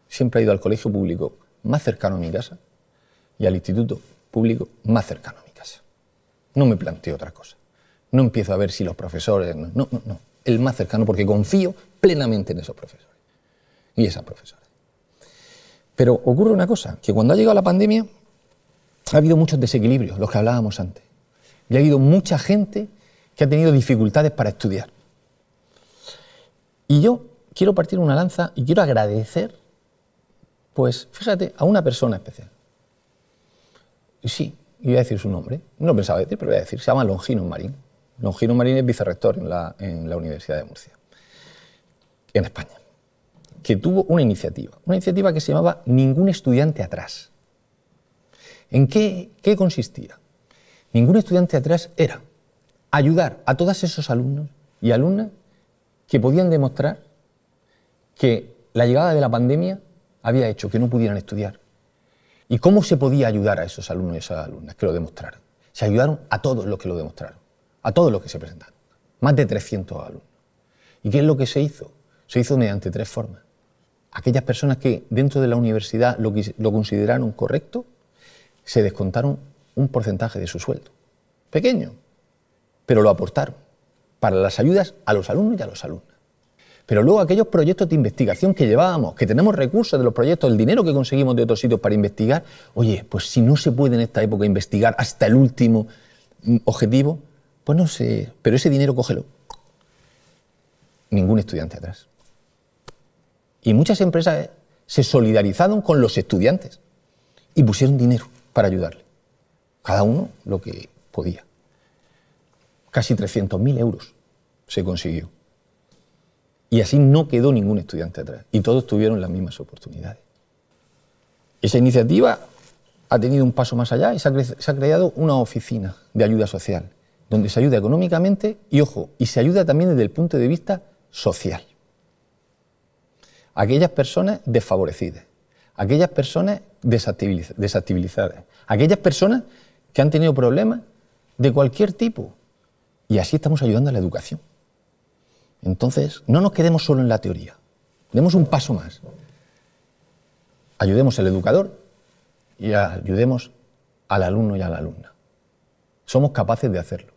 siempre ha ido al colegio público más cercano a mi casa y al instituto público más cercano a mi casa. No me planteo otra cosa. No empiezo a ver si los profesores... No, no, no. El más cercano porque confío plenamente en esos profesores y esas profesoras. Pero ocurre una cosa, que cuando ha llegado la pandemia ha habido muchos desequilibrios, los que hablábamos antes. Y ha habido mucha gente que ha tenido dificultades para estudiar. Y yo quiero partir una lanza y quiero agradecer, pues fíjate, a una persona especial. Y sí, voy a decir su nombre, no pensaba decir, pero voy a decir, se llama Longino Marín. Longino Marín es vicerrector en la Universidad de Murcia, en España que tuvo una iniciativa, una iniciativa que se llamaba Ningún estudiante atrás. ¿En qué, qué consistía? Ningún estudiante atrás era ayudar a todos esos alumnos y alumnas que podían demostrar que la llegada de la pandemia había hecho que no pudieran estudiar. ¿Y cómo se podía ayudar a esos alumnos y esas alumnas que lo demostraran? Se ayudaron a todos los que lo demostraron, a todos los que se presentaron, más de 300 alumnos. ¿Y qué es lo que se hizo? Se hizo mediante tres formas aquellas personas que dentro de la universidad lo, consideraron correcto, se descontaron un porcentaje de su sueldo. Pequeño, pero lo aportaron para las ayudas a los alumnos y a los alumnas. Pero luego aquellos proyectos de investigación que llevábamos, que tenemos recursos de los proyectos, el dinero que conseguimos de otros sitios para investigar, oye, pues si no se puede en esta época investigar hasta el último mm, objetivo, pues no sé, pero ese dinero cógelo. Ningún estudiante atrás. Y muchas empresas eh, se solidarizaron con los estudiantes y pusieron dinero para ayudarle. Cada uno lo que podía. Casi 300.000 euros se consiguió. Y así no quedó ningún estudiante atrás. Y todos tuvieron las mismas oportunidades. Esa iniciativa ha tenido un paso más allá y se ha, se ha creado una oficina de ayuda social, donde se ayuda económicamente y, ojo, y se ayuda también desde el punto de vista social aquellas personas desfavorecidas, aquellas personas desactivizadas, aquellas personas que han tenido problemas de cualquier tipo. Y así estamos ayudando a la educación. Entonces, no nos quedemos solo en la teoría, demos un paso más. Ayudemos al educador y ayudemos al alumno y a la alumna. Somos capaces de hacerlo.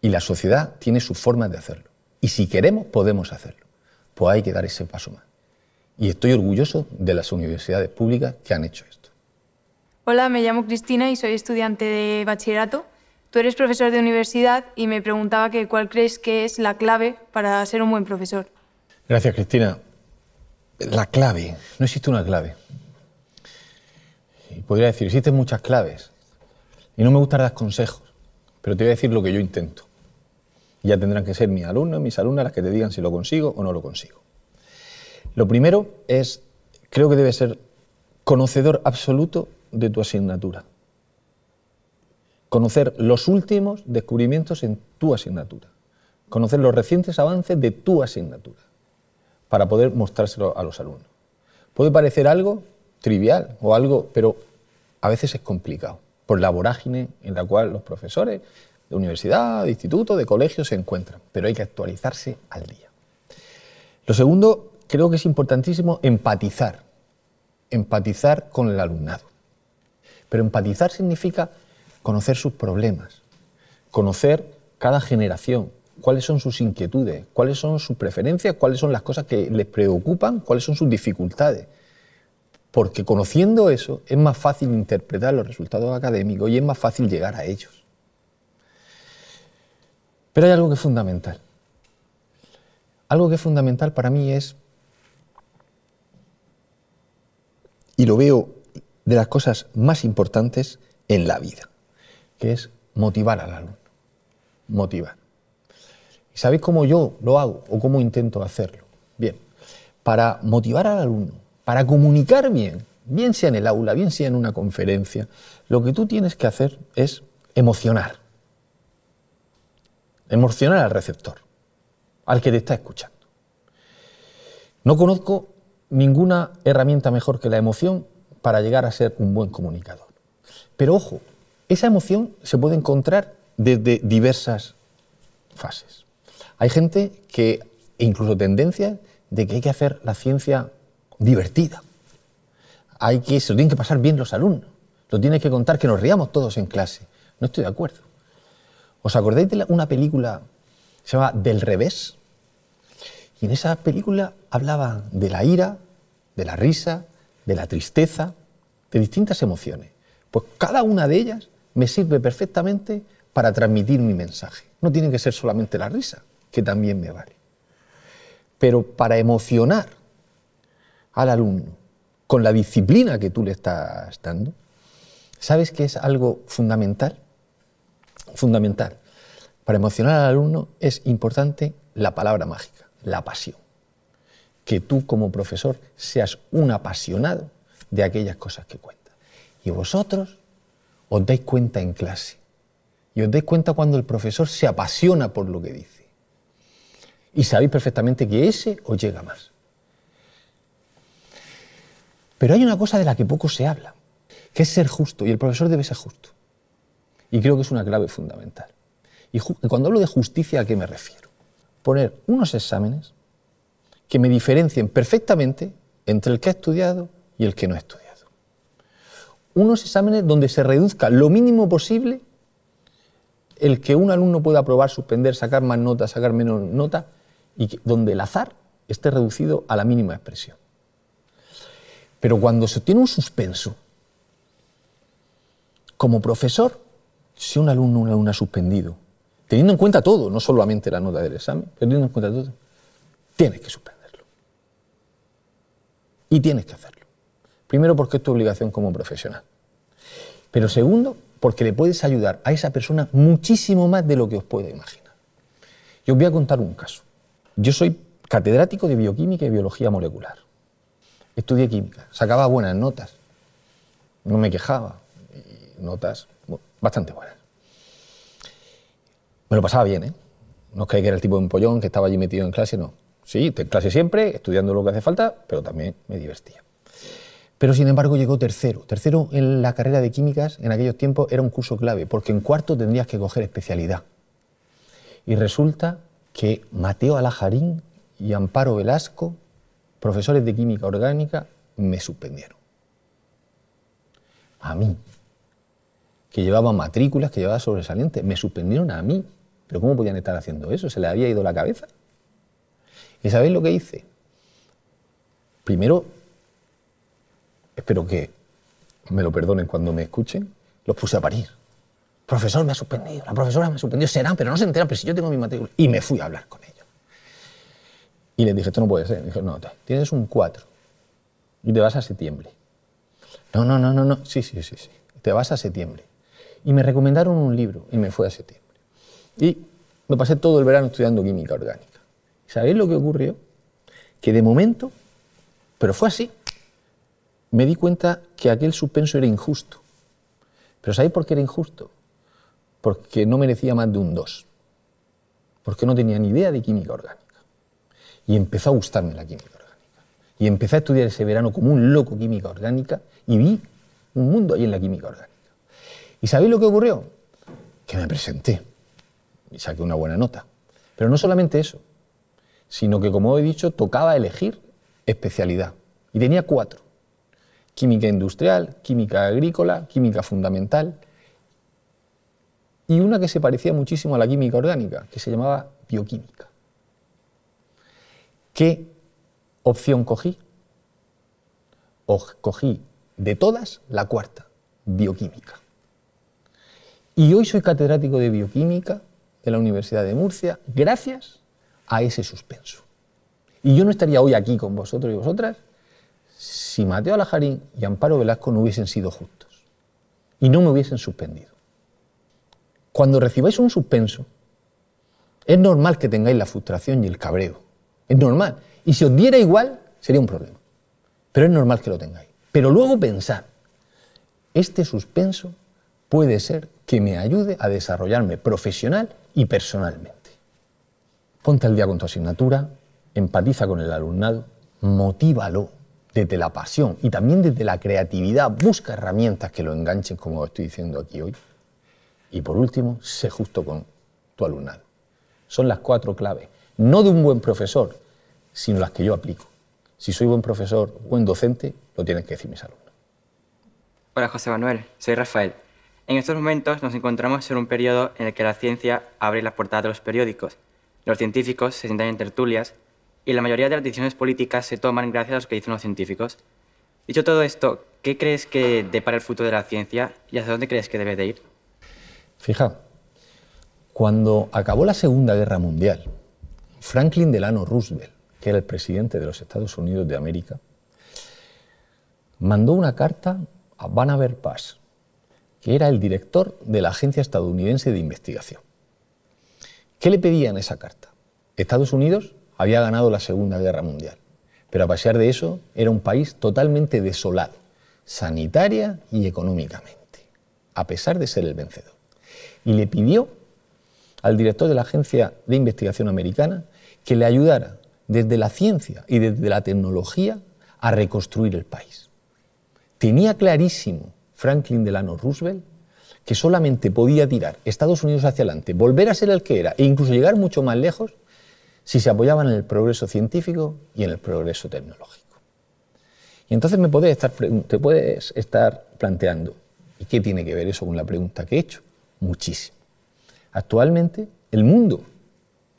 Y la sociedad tiene sus formas de hacerlo. Y si queremos, podemos hacerlo pues hay que dar ese paso más. Y estoy orgulloso de las universidades públicas que han hecho esto. Hola, me llamo Cristina y soy estudiante de bachillerato. Tú eres profesor de universidad y me preguntaba que cuál crees que es la clave para ser un buen profesor. Gracias, Cristina. La clave, no existe una clave. Y podría decir, existen muchas claves. Y no me gusta dar consejos, pero te voy a decir lo que yo intento. Ya tendrán que ser mis alumnos, mis alumnas las que te digan si lo consigo o no lo consigo. Lo primero es, creo que debe ser conocedor absoluto de tu asignatura. Conocer los últimos descubrimientos en tu asignatura. Conocer los recientes avances de tu asignatura para poder mostrárselo a los alumnos. Puede parecer algo trivial o algo, pero a veces es complicado por la vorágine en la cual los profesores de universidad, de instituto, de colegio se encuentran, pero hay que actualizarse al día. Lo segundo, creo que es importantísimo empatizar, empatizar con el alumnado. Pero empatizar significa conocer sus problemas, conocer cada generación, cuáles son sus inquietudes, cuáles son sus preferencias, cuáles son las cosas que les preocupan, cuáles son sus dificultades. Porque conociendo eso es más fácil interpretar los resultados académicos y es más fácil llegar a ellos. Pero hay algo que es fundamental. Algo que es fundamental para mí es, y lo veo de las cosas más importantes en la vida, que es motivar al alumno. Motivar. sabéis cómo yo lo hago o cómo intento hacerlo? Bien, para motivar al alumno, para comunicar bien, bien sea en el aula, bien sea en una conferencia, lo que tú tienes que hacer es emocionar. Emocionar al receptor, al que te está escuchando. No conozco ninguna herramienta mejor que la emoción para llegar a ser un buen comunicador. Pero ojo, esa emoción se puede encontrar desde diversas fases. Hay gente que, e incluso tendencia de que hay que hacer la ciencia divertida. Hay que, se lo tienen que pasar bien los alumnos. Lo tienes que contar que nos riamos todos en clase. No estoy de acuerdo. ¿Os acordáis de una película que se llama Del revés? Y en esa película hablaban de la ira, de la risa, de la tristeza, de distintas emociones. Pues cada una de ellas me sirve perfectamente para transmitir mi mensaje. No tiene que ser solamente la risa, que también me vale. Pero para emocionar al alumno con la disciplina que tú le estás dando, ¿sabes que es algo fundamental? fundamental. Para emocionar al alumno es importante la palabra mágica, la pasión. Que tú como profesor seas un apasionado de aquellas cosas que cuentas. Y vosotros os dais cuenta en clase. Y os dais cuenta cuando el profesor se apasiona por lo que dice. Y sabéis perfectamente que ese os llega más. Pero hay una cosa de la que poco se habla, que es ser justo, y el profesor debe ser justo. Y creo que es una clave fundamental. Y cuando hablo de justicia, ¿a qué me refiero? Poner unos exámenes que me diferencien perfectamente entre el que ha estudiado y el que no ha estudiado. Unos exámenes donde se reduzca lo mínimo posible el que un alumno pueda aprobar, suspender, sacar más notas, sacar menos notas, y donde el azar esté reducido a la mínima expresión. Pero cuando se tiene un suspenso, como profesor, si un alumno o una alumna suspendido, teniendo en cuenta todo, no solamente la nota del examen, teniendo en cuenta todo, tienes que suspenderlo. Y tienes que hacerlo. Primero porque es tu obligación como profesional. Pero segundo, porque le puedes ayudar a esa persona muchísimo más de lo que os puede imaginar. Yo os voy a contar un caso. Yo soy catedrático de bioquímica y biología molecular. Estudié química, sacaba buenas notas, no me quejaba, notas bastante buena. Me lo pasaba bien, ¿eh? No es que era el tipo de empollón que estaba allí metido en clase, no. Sí, en clase siempre, estudiando lo que hace falta, pero también me divertía. Pero sin embargo llegó tercero. Tercero en la carrera de químicas en aquellos tiempos era un curso clave, porque en cuarto tendrías que coger especialidad. Y resulta que Mateo Alajarín y Amparo Velasco, profesores de química orgánica, me suspendieron. A mí, que llevaba matrículas, que llevaba sobresaliente. Me suspendieron a mí. ¿Pero cómo podían estar haciendo eso? ¿Se le había ido la cabeza? ¿Y sabéis lo que hice? Primero, espero que me lo perdonen cuando me escuchen, los puse a parir. profesor me ha suspendido, la profesora me ha suspendido, serán, pero no se enteran, pero si yo tengo mi matrícula. Y me fui a hablar con ellos. Y les dije, esto no puede ser. Dije, no, tienes un 4 y te vas a septiembre. No, no, no, no, no. Sí, sí, sí, sí. Te vas a septiembre y me recomendaron un libro y me fui a septiembre. Y me pasé todo el verano estudiando química orgánica. ¿Sabéis lo que ocurrió? Que de momento, pero fue así, me di cuenta que aquel suspenso era injusto. Pero ¿sabéis por qué era injusto? Porque no merecía más de un 2. Porque no tenía ni idea de química orgánica. Y empezó a gustarme la química orgánica. Y empecé a estudiar ese verano como un loco química orgánica y vi un mundo ahí en la química orgánica. ¿Y sabéis lo que ocurrió? Que me presenté y saqué una buena nota. Pero no solamente eso, sino que, como he dicho, tocaba elegir especialidad. Y tenía cuatro. Química industrial, química agrícola, química fundamental y una que se parecía muchísimo a la química orgánica, que se llamaba bioquímica. ¿Qué opción cogí? cogí de todas la cuarta, bioquímica. Y hoy soy catedrático de bioquímica de la Universidad de Murcia gracias a ese suspenso. Y yo no estaría hoy aquí con vosotros y vosotras si Mateo Alajarín y Amparo Velasco no hubiesen sido justos y no me hubiesen suspendido. Cuando recibáis un suspenso, es normal que tengáis la frustración y el cabreo. Es normal. Y si os diera igual, sería un problema. Pero es normal que lo tengáis. Pero luego pensad, este suspenso puede ser que me ayude a desarrollarme profesional y personalmente. Ponte al día con tu asignatura, empatiza con el alumnado, motívalo desde la pasión y también desde la creatividad. Busca herramientas que lo enganchen, como estoy diciendo aquí hoy. Y por último, sé justo con tu alumnado. Son las cuatro claves, no de un buen profesor, sino las que yo aplico. Si soy buen profesor, o buen docente, lo tienen que decir mis alumnos. Hola José Manuel, soy Rafael. En estos momentos nos encontramos en un periodo en el que la ciencia abre las puertas de los periódicos, los científicos se sientan en tertulias y la mayoría de las decisiones políticas se toman gracias a lo que dicen los científicos. Dicho todo esto, ¿qué crees que depara el futuro de la ciencia y hacia dónde crees que debe de ir? Fija, cuando acabó la Segunda Guerra Mundial, Franklin Delano Roosevelt, que era el presidente de los Estados Unidos de América, mandó una carta a Vannevar Pass, era el director de la Agencia Estadounidense de Investigación. ¿Qué le pedían esa carta? Estados Unidos había ganado la Segunda Guerra Mundial, pero a pesar de eso era un país totalmente desolado, sanitaria y económicamente, a pesar de ser el vencedor. Y le pidió al director de la Agencia de Investigación Americana que le ayudara desde la ciencia y desde la tecnología a reconstruir el país. Tenía clarísimo Franklin Delano Roosevelt, que solamente podía tirar Estados Unidos hacia adelante, volver a ser el que era e incluso llegar mucho más lejos si se apoyaban en el progreso científico y en el progreso tecnológico. Y entonces me puedes estar, te puedes estar planteando, ¿y qué tiene que ver eso con la pregunta que he hecho? Muchísimo. Actualmente el mundo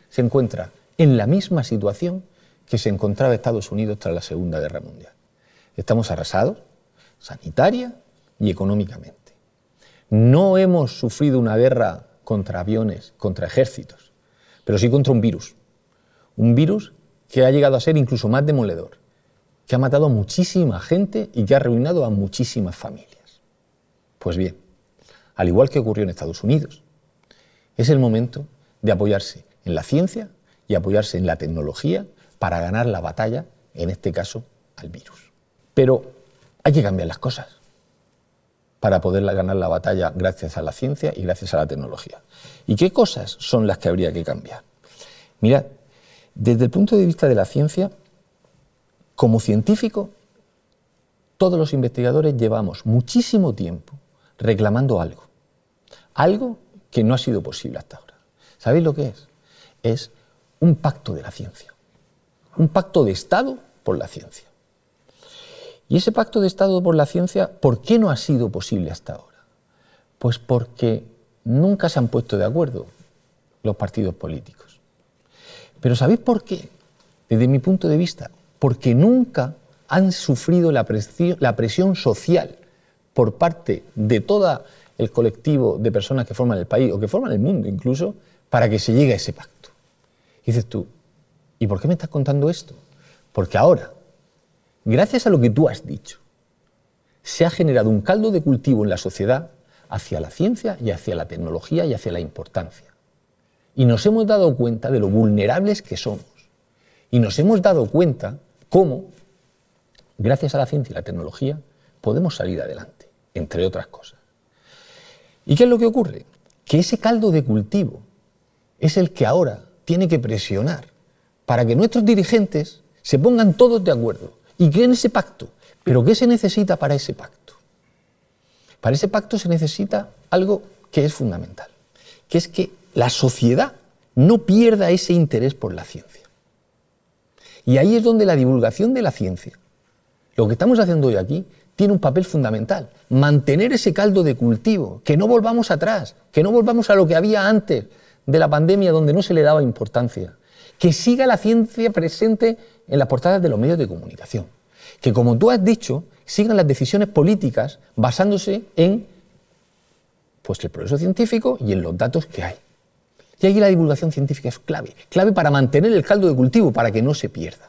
se encuentra en la misma situación que se encontraba Estados Unidos tras la Segunda Guerra Mundial. Estamos arrasados, sanitaria, y económicamente. No hemos sufrido una guerra contra aviones, contra ejércitos, pero sí contra un virus. Un virus que ha llegado a ser incluso más demoledor, que ha matado a muchísima gente y que ha arruinado a muchísimas familias. Pues bien, al igual que ocurrió en Estados Unidos, es el momento de apoyarse en la ciencia y apoyarse en la tecnología para ganar la batalla, en este caso, al virus. Pero hay que cambiar las cosas para poder ganar la batalla gracias a la ciencia y gracias a la tecnología. ¿Y qué cosas son las que habría que cambiar? Mirad, desde el punto de vista de la ciencia, como científico, todos los investigadores llevamos muchísimo tiempo reclamando algo, algo que no ha sido posible hasta ahora. ¿Sabéis lo que es? Es un pacto de la ciencia, un pacto de Estado por la ciencia. Y ese pacto de Estado por la ciencia, ¿por qué no ha sido posible hasta ahora? Pues porque nunca se han puesto de acuerdo los partidos políticos. Pero ¿sabéis por qué? Desde mi punto de vista, porque nunca han sufrido la presión, social por parte de todo el colectivo de personas que forman el país o que forman el mundo incluso, para que se llegue a ese pacto. Y dices tú, ¿y por qué me estás contando esto? Porque ahora, gracias a lo que tú has dicho, se ha generado un caldo de cultivo en la sociedad hacia la ciencia y hacia la tecnología y hacia la importancia. Y nos hemos dado cuenta de lo vulnerables que somos. Y nos hemos dado cuenta cómo, gracias a la ciencia y la tecnología, podemos salir adelante, entre otras cosas. ¿Y qué es lo que ocurre? Que ese caldo de cultivo es el que ahora tiene que presionar para que nuestros dirigentes se pongan todos de acuerdo y creen ese pacto. Pero ¿qué se necesita para ese pacto? Para ese pacto se necesita algo que es fundamental, que es que la sociedad no pierda ese interés por la ciencia. Y ahí es donde la divulgación de la ciencia, lo que estamos haciendo hoy aquí, tiene un papel fundamental. Mantener ese caldo de cultivo, que no volvamos atrás, que no volvamos a lo que había antes de la pandemia donde no se le daba importancia, que siga la ciencia presente en las portadas de los medios de comunicación. Que, como tú has dicho, sigan las decisiones políticas basándose en pues, el progreso científico y en los datos que hay. Y ahí la divulgación científica es clave, clave para mantener el caldo de cultivo, para que no se pierda.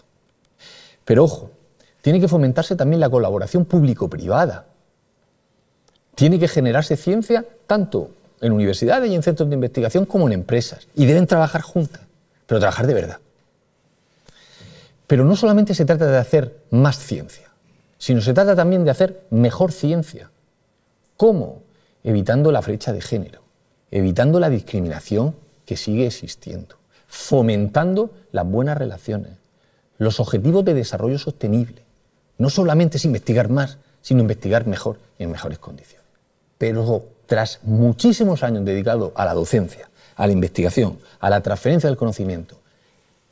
Pero ojo, tiene que fomentarse también la colaboración público-privada. Tiene que generarse ciencia tanto en universidades y en centros de investigación como en empresas. Y deben trabajar juntas pero trabajar de verdad. Pero no solamente se trata de hacer más ciencia, sino se trata también de hacer mejor ciencia. ¿Cómo? Evitando la brecha de género, evitando la discriminación que sigue existiendo, fomentando las buenas relaciones, los objetivos de desarrollo sostenible. No solamente es investigar más, sino investigar mejor y en mejores condiciones. Pero tras muchísimos años dedicados a la docencia, a la investigación, a la transferencia del conocimiento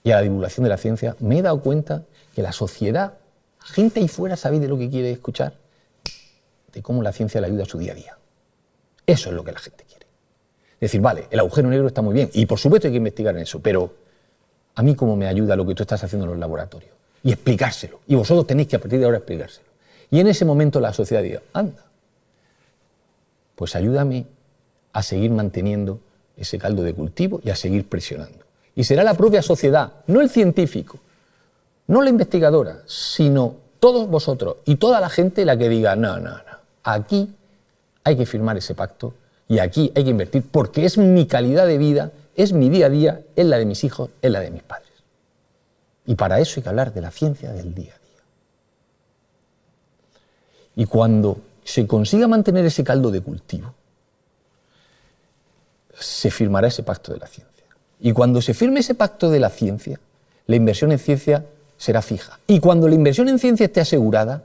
y a la divulgación de la ciencia, me he dado cuenta que la sociedad, gente ahí fuera, sabe de lo que quiere escuchar? De cómo la ciencia le ayuda a su día a día. Eso es lo que la gente quiere. Decir, vale, el agujero negro está muy bien, y por supuesto hay que investigar en eso, pero a mí cómo me ayuda lo que tú estás haciendo en los laboratorios. Y explicárselo. Y vosotros tenéis que a partir de ahora explicárselo. Y en ese momento la sociedad dirá, anda, pues ayúdame a seguir manteniendo ese caldo de cultivo y a seguir presionando. Y será la propia sociedad, no el científico, no la investigadora, sino todos vosotros y toda la gente la que diga, no, no, no, aquí hay que firmar ese pacto y aquí hay que invertir porque es mi calidad de vida, es mi día a día, es la de mis hijos, es la de mis padres. Y para eso hay que hablar de la ciencia del día a día. Y cuando se consiga mantener ese caldo de cultivo, se firmará ese pacto de la ciencia. Y cuando se firme ese pacto de la ciencia, la inversión en ciencia será fija. Y cuando la inversión en ciencia esté asegurada,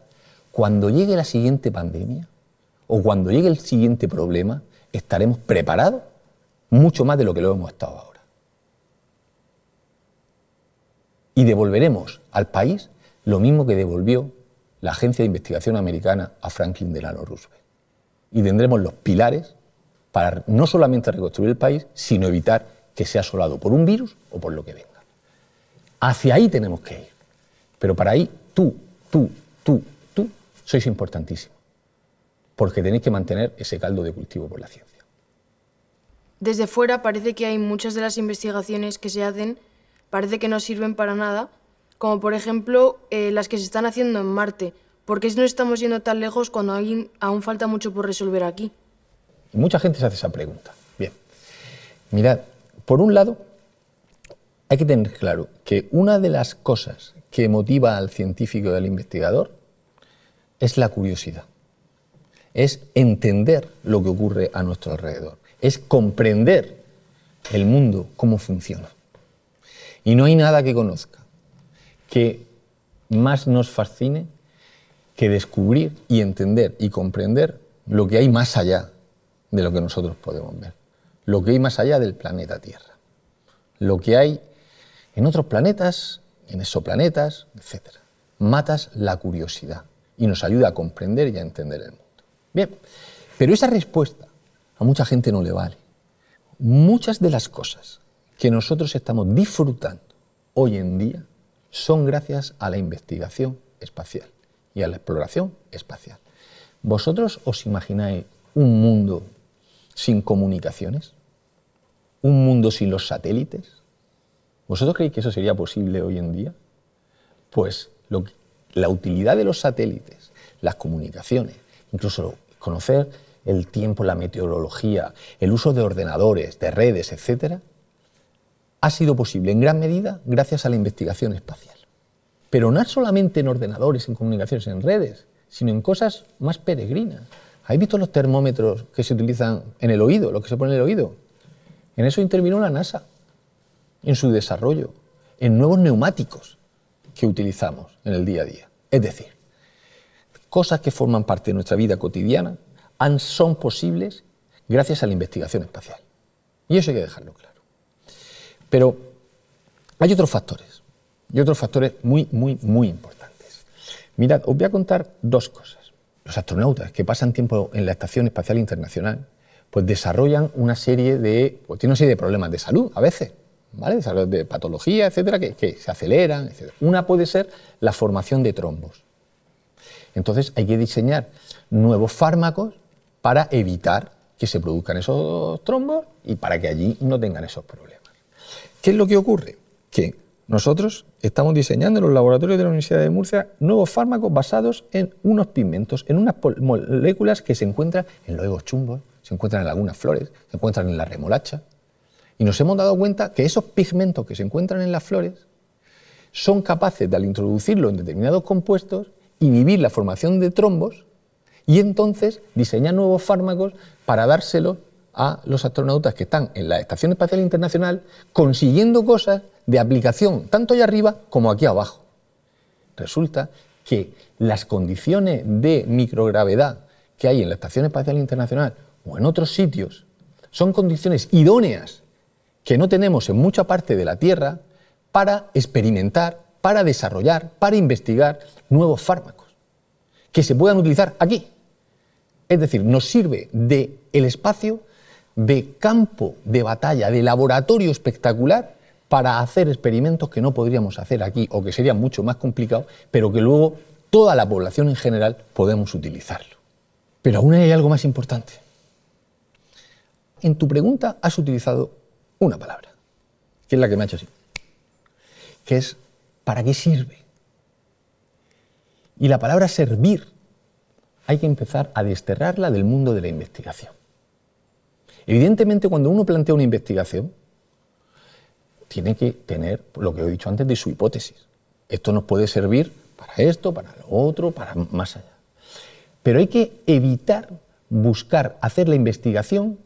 cuando llegue la siguiente pandemia o cuando llegue el siguiente problema, estaremos preparados mucho más de lo que lo hemos estado ahora. Y devolveremos al país lo mismo que devolvió la Agencia de Investigación Americana a Franklin Delano Roosevelt. Y tendremos los pilares para no solamente reconstruir el país, sino evitar que sea asolado por un virus o por lo que venga. Hacia ahí tenemos que ir. Pero para ahí tú, tú, tú, tú sois importantísimo porque tenéis que mantener ese caldo de cultivo por la ciencia. Desde fuera parece que hay muchas de las investigaciones que se hacen, parece que no sirven para nada, como por ejemplo eh, las que se están haciendo en Marte. Porque qué no estamos yendo tan lejos cuando aún falta mucho por resolver aquí? Y mucha gente se hace esa pregunta. Bien, mirad, por un lado, hay que tener claro que una de las cosas que motiva al científico y al investigador es la curiosidad, es entender lo que ocurre a nuestro alrededor, es comprender el mundo, cómo funciona. Y no hay nada que conozca que más nos fascine que descubrir y entender y comprender lo que hay más allá de lo que nosotros podemos ver. Lo que hay más allá del planeta Tierra. Lo que hay en otros planetas, en exoplanetas, etc. Matas la curiosidad y nos ayuda a comprender y a entender el mundo. Bien, pero esa respuesta a mucha gente no le vale. Muchas de las cosas que nosotros estamos disfrutando hoy en día son gracias a la investigación espacial y a la exploración espacial. ¿Vosotros os imagináis un mundo sin comunicaciones? ¿Un mundo sin los satélites? ¿Vosotros creéis que eso sería posible hoy en día? Pues la utilidad de los satélites, las comunicaciones, incluso conocer el tiempo, la meteorología, el uso de ordenadores, de redes, etc., ha sido posible en gran medida gracias a la investigación espacial. Pero no solamente en ordenadores, en comunicaciones, en redes, sino en cosas más peregrinas. ¿Habéis visto los termómetros que se utilizan en el oído, lo que se pone en el oído? En eso intervino la NASA, en su desarrollo, en nuevos neumáticos que utilizamos en el día a día. Es decir, cosas que forman parte de nuestra vida cotidiana son posibles gracias a la investigación espacial. Y eso hay que dejarlo claro. Pero hay otros factores, y otros factores muy, muy, muy importantes. Mirad, os voy a contar dos cosas los astronautas que pasan tiempo en la Estación Espacial Internacional, pues desarrollan una serie de, pues una de problemas de salud a veces, ¿vale? De patología, etcétera, que, se aceleran, etcétera. Una puede ser la formación de trombos. Entonces hay que diseñar nuevos fármacos para evitar que se produzcan esos trombos y para que allí no tengan esos problemas. ¿Qué es lo que ocurre? Que nosotros estamos diseñando en los laboratorios de la Universidad de Murcia nuevos fármacos basados en unos pigmentos, en unas moléculas que se encuentran en los egos chumbos, se encuentran en algunas flores, se encuentran en la remolacha. Y nos hemos dado cuenta que esos pigmentos que se encuentran en las flores son capaces de al introducirlo en determinados compuestos inhibir la formación de trombos y entonces diseñar nuevos fármacos para dárselos a los astronautas que están en la Estación Espacial Internacional consiguiendo cosas de aplicación tanto allá arriba como aquí abajo. Resulta que las condiciones de microgravedad que hay en la Estación Espacial Internacional o en otros sitios son condiciones idóneas que no tenemos en mucha parte de la Tierra para experimentar, para desarrollar, para investigar nuevos fármacos que se puedan utilizar aquí. Es decir, nos sirve de el espacio de campo de batalla, de laboratorio espectacular para hacer experimentos que no podríamos hacer aquí o que sería mucho más complicado, pero que luego toda la población en general podemos utilizarlo. Pero aún hay algo más importante. En tu pregunta has utilizado una palabra, que es la que me ha hecho así, que es ¿para qué sirve? Y la palabra servir hay que empezar a desterrarla del mundo de la investigación. Evidentemente, cuando uno plantea una investigación, tiene que tener lo que he dicho antes de su hipótesis. Esto nos puede servir para esto, para lo otro, para más allá. Pero hay que evitar buscar hacer la investigación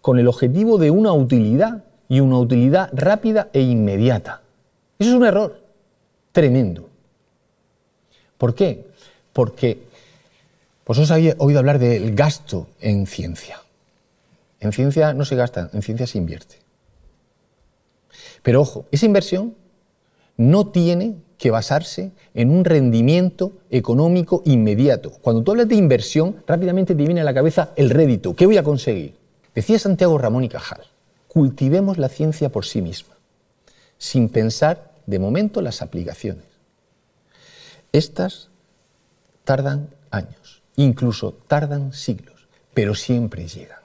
con el objetivo de una utilidad y una utilidad rápida e inmediata. Eso es un error tremendo. ¿Por qué? Porque pues os habéis oído hablar del gasto en ciencia. En ciencia no se gasta, en ciencia se invierte. Pero ojo, esa inversión no tiene que basarse en un rendimiento económico inmediato. Cuando tú hablas de inversión, rápidamente te viene a la cabeza el rédito. ¿Qué voy a conseguir? Decía Santiago Ramón y Cajal, cultivemos la ciencia por sí misma, sin pensar de momento las aplicaciones. Estas tardan años, incluso tardan siglos, pero siempre llegan.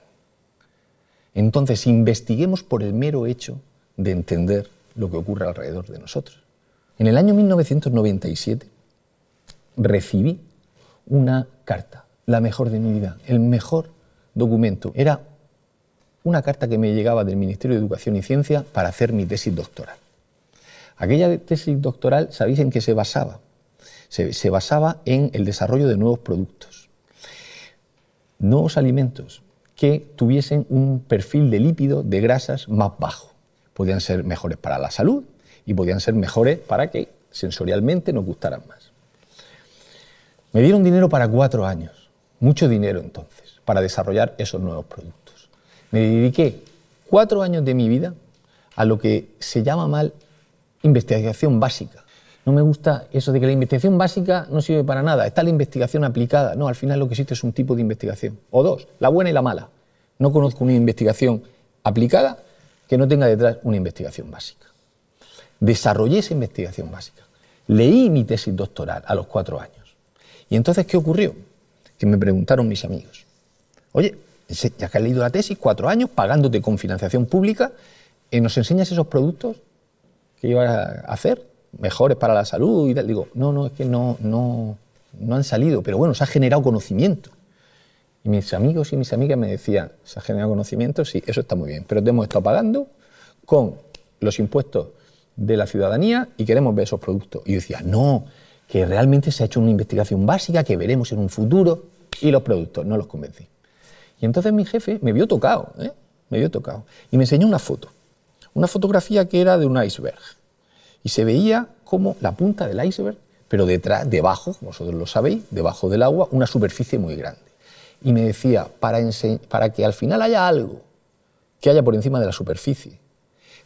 Entonces, investiguemos por el mero hecho de entender lo que ocurre alrededor de nosotros. En el año 1997 recibí una carta, la mejor de mi vida, el mejor documento. Era una carta que me llegaba del Ministerio de Educación y Ciencia para hacer mi tesis doctoral. Aquella tesis doctoral, ¿sabéis en qué se basaba? Se, se basaba en el desarrollo de nuevos productos, nuevos alimentos, que tuviesen un perfil de lípido, de grasas más bajo. Podían ser mejores para la salud y podían ser mejores para que sensorialmente nos gustaran más. Me dieron dinero para cuatro años, mucho dinero entonces, para desarrollar esos nuevos productos. Me dediqué cuatro años de mi vida a lo que se llama mal investigación básica, no me gusta eso de que la investigación básica no sirve para nada. Está la investigación aplicada. No, al final lo que existe es un tipo de investigación. O dos, la buena y la mala. No conozco una investigación aplicada que no tenga detrás una investigación básica. Desarrollé esa investigación básica. Leí mi tesis doctoral a los cuatro años. ¿Y entonces qué ocurrió? Que me preguntaron mis amigos. Oye, ya que has leído la tesis, cuatro años, pagándote con financiación pública, eh, ¿nos enseñas esos productos que ibas a hacer? mejores para la salud y tal. Digo, no, no, es que no, no, no han salido, pero bueno, se ha generado conocimiento. Y mis amigos y mis amigas me decían, se ha generado conocimiento, sí, eso está muy bien, pero te hemos estado pagando con los impuestos de la ciudadanía y queremos ver esos productos. Y yo decía, no, que realmente se ha hecho una investigación básica que veremos en un futuro y los productos, no los convencí. Y entonces mi jefe me vio tocado, ¿eh? me vio tocado, y me enseñó una foto, una fotografía que era de un iceberg y se veía como la punta del iceberg, pero detrás, debajo, como vosotros lo sabéis, debajo del agua, una superficie muy grande. Y me decía, para, para que al final haya algo que haya por encima de la superficie,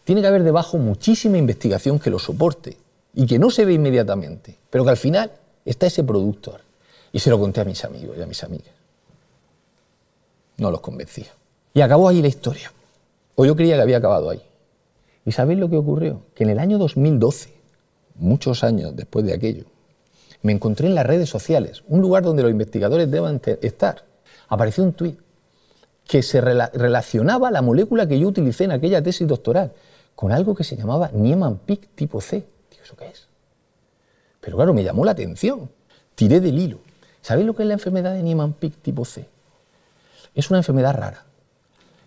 tiene que haber debajo muchísima investigación que lo soporte y que no se ve inmediatamente, pero que al final está ese productor. Y se lo conté a mis amigos y a mis amigas. No los convencía. Y acabó ahí la historia. O yo creía que había acabado ahí. ¿Y sabéis lo que ocurrió? Que en el año 2012, muchos años después de aquello, me encontré en las redes sociales, un lugar donde los investigadores deben estar. Apareció un tuit que se relacionaba la molécula que yo utilicé en aquella tesis doctoral con algo que se llamaba Niemann-Pick tipo C. Digo, ¿eso qué es? Pero claro, me llamó la atención. Tiré del hilo. ¿Sabéis lo que es la enfermedad de Niemann-Pick tipo C? Es una enfermedad rara.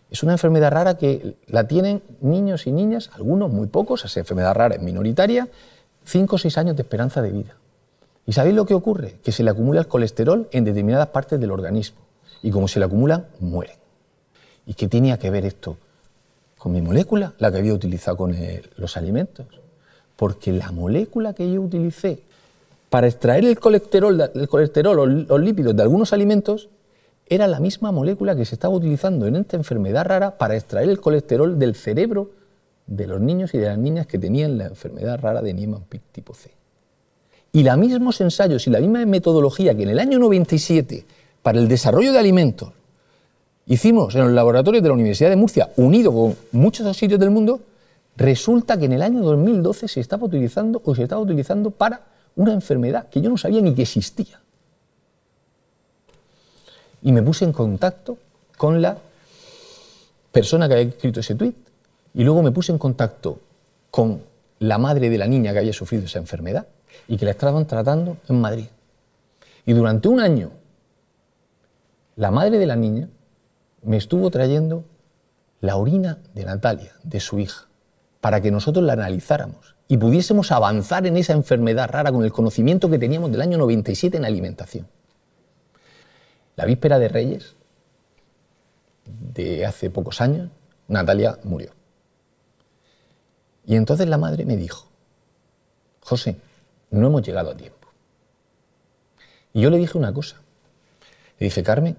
Es una enfermedad rara que la tienen niños y niñas, algunos muy pocos, esa enfermedad rara es minoritaria, 5 o 6 años de esperanza de vida. ¿Y sabéis lo que ocurre? Que se le acumula el colesterol en determinadas partes del organismo y como se le acumulan, mueren. ¿Y qué tenía que ver esto con mi molécula, la que había utilizado con eh, los alimentos? Porque la molécula que yo utilicé para extraer el colesterol, el colesterol o los lípidos de algunos alimentos era la misma molécula que se estaba utilizando en esta enfermedad rara para extraer el colesterol del cerebro de los niños y de las niñas que tenían la enfermedad rara de Niemann-Pick tipo C. Y los mismos ensayos y la misma metodología que en el año 97 para el desarrollo de alimentos hicimos en los laboratorios de la Universidad de Murcia, unido con muchos sitios del mundo, resulta que en el año 2012 se estaba utilizando o se estaba utilizando para una enfermedad que yo no sabía ni que existía. Y me puse en contacto con la persona que había escrito ese tuit y luego me puse en contacto con la madre de la niña que había sufrido esa enfermedad y que la estaban tratando en Madrid. Y durante un año, la madre de la niña me estuvo trayendo la orina de Natalia, de su hija, para que nosotros la analizáramos y pudiésemos avanzar en esa enfermedad rara con el conocimiento que teníamos del año 97 en alimentación. La víspera de Reyes, de hace pocos años, Natalia murió. Y entonces la madre me dijo, José, no hemos llegado a tiempo. Y yo le dije una cosa. Le dije, Carmen,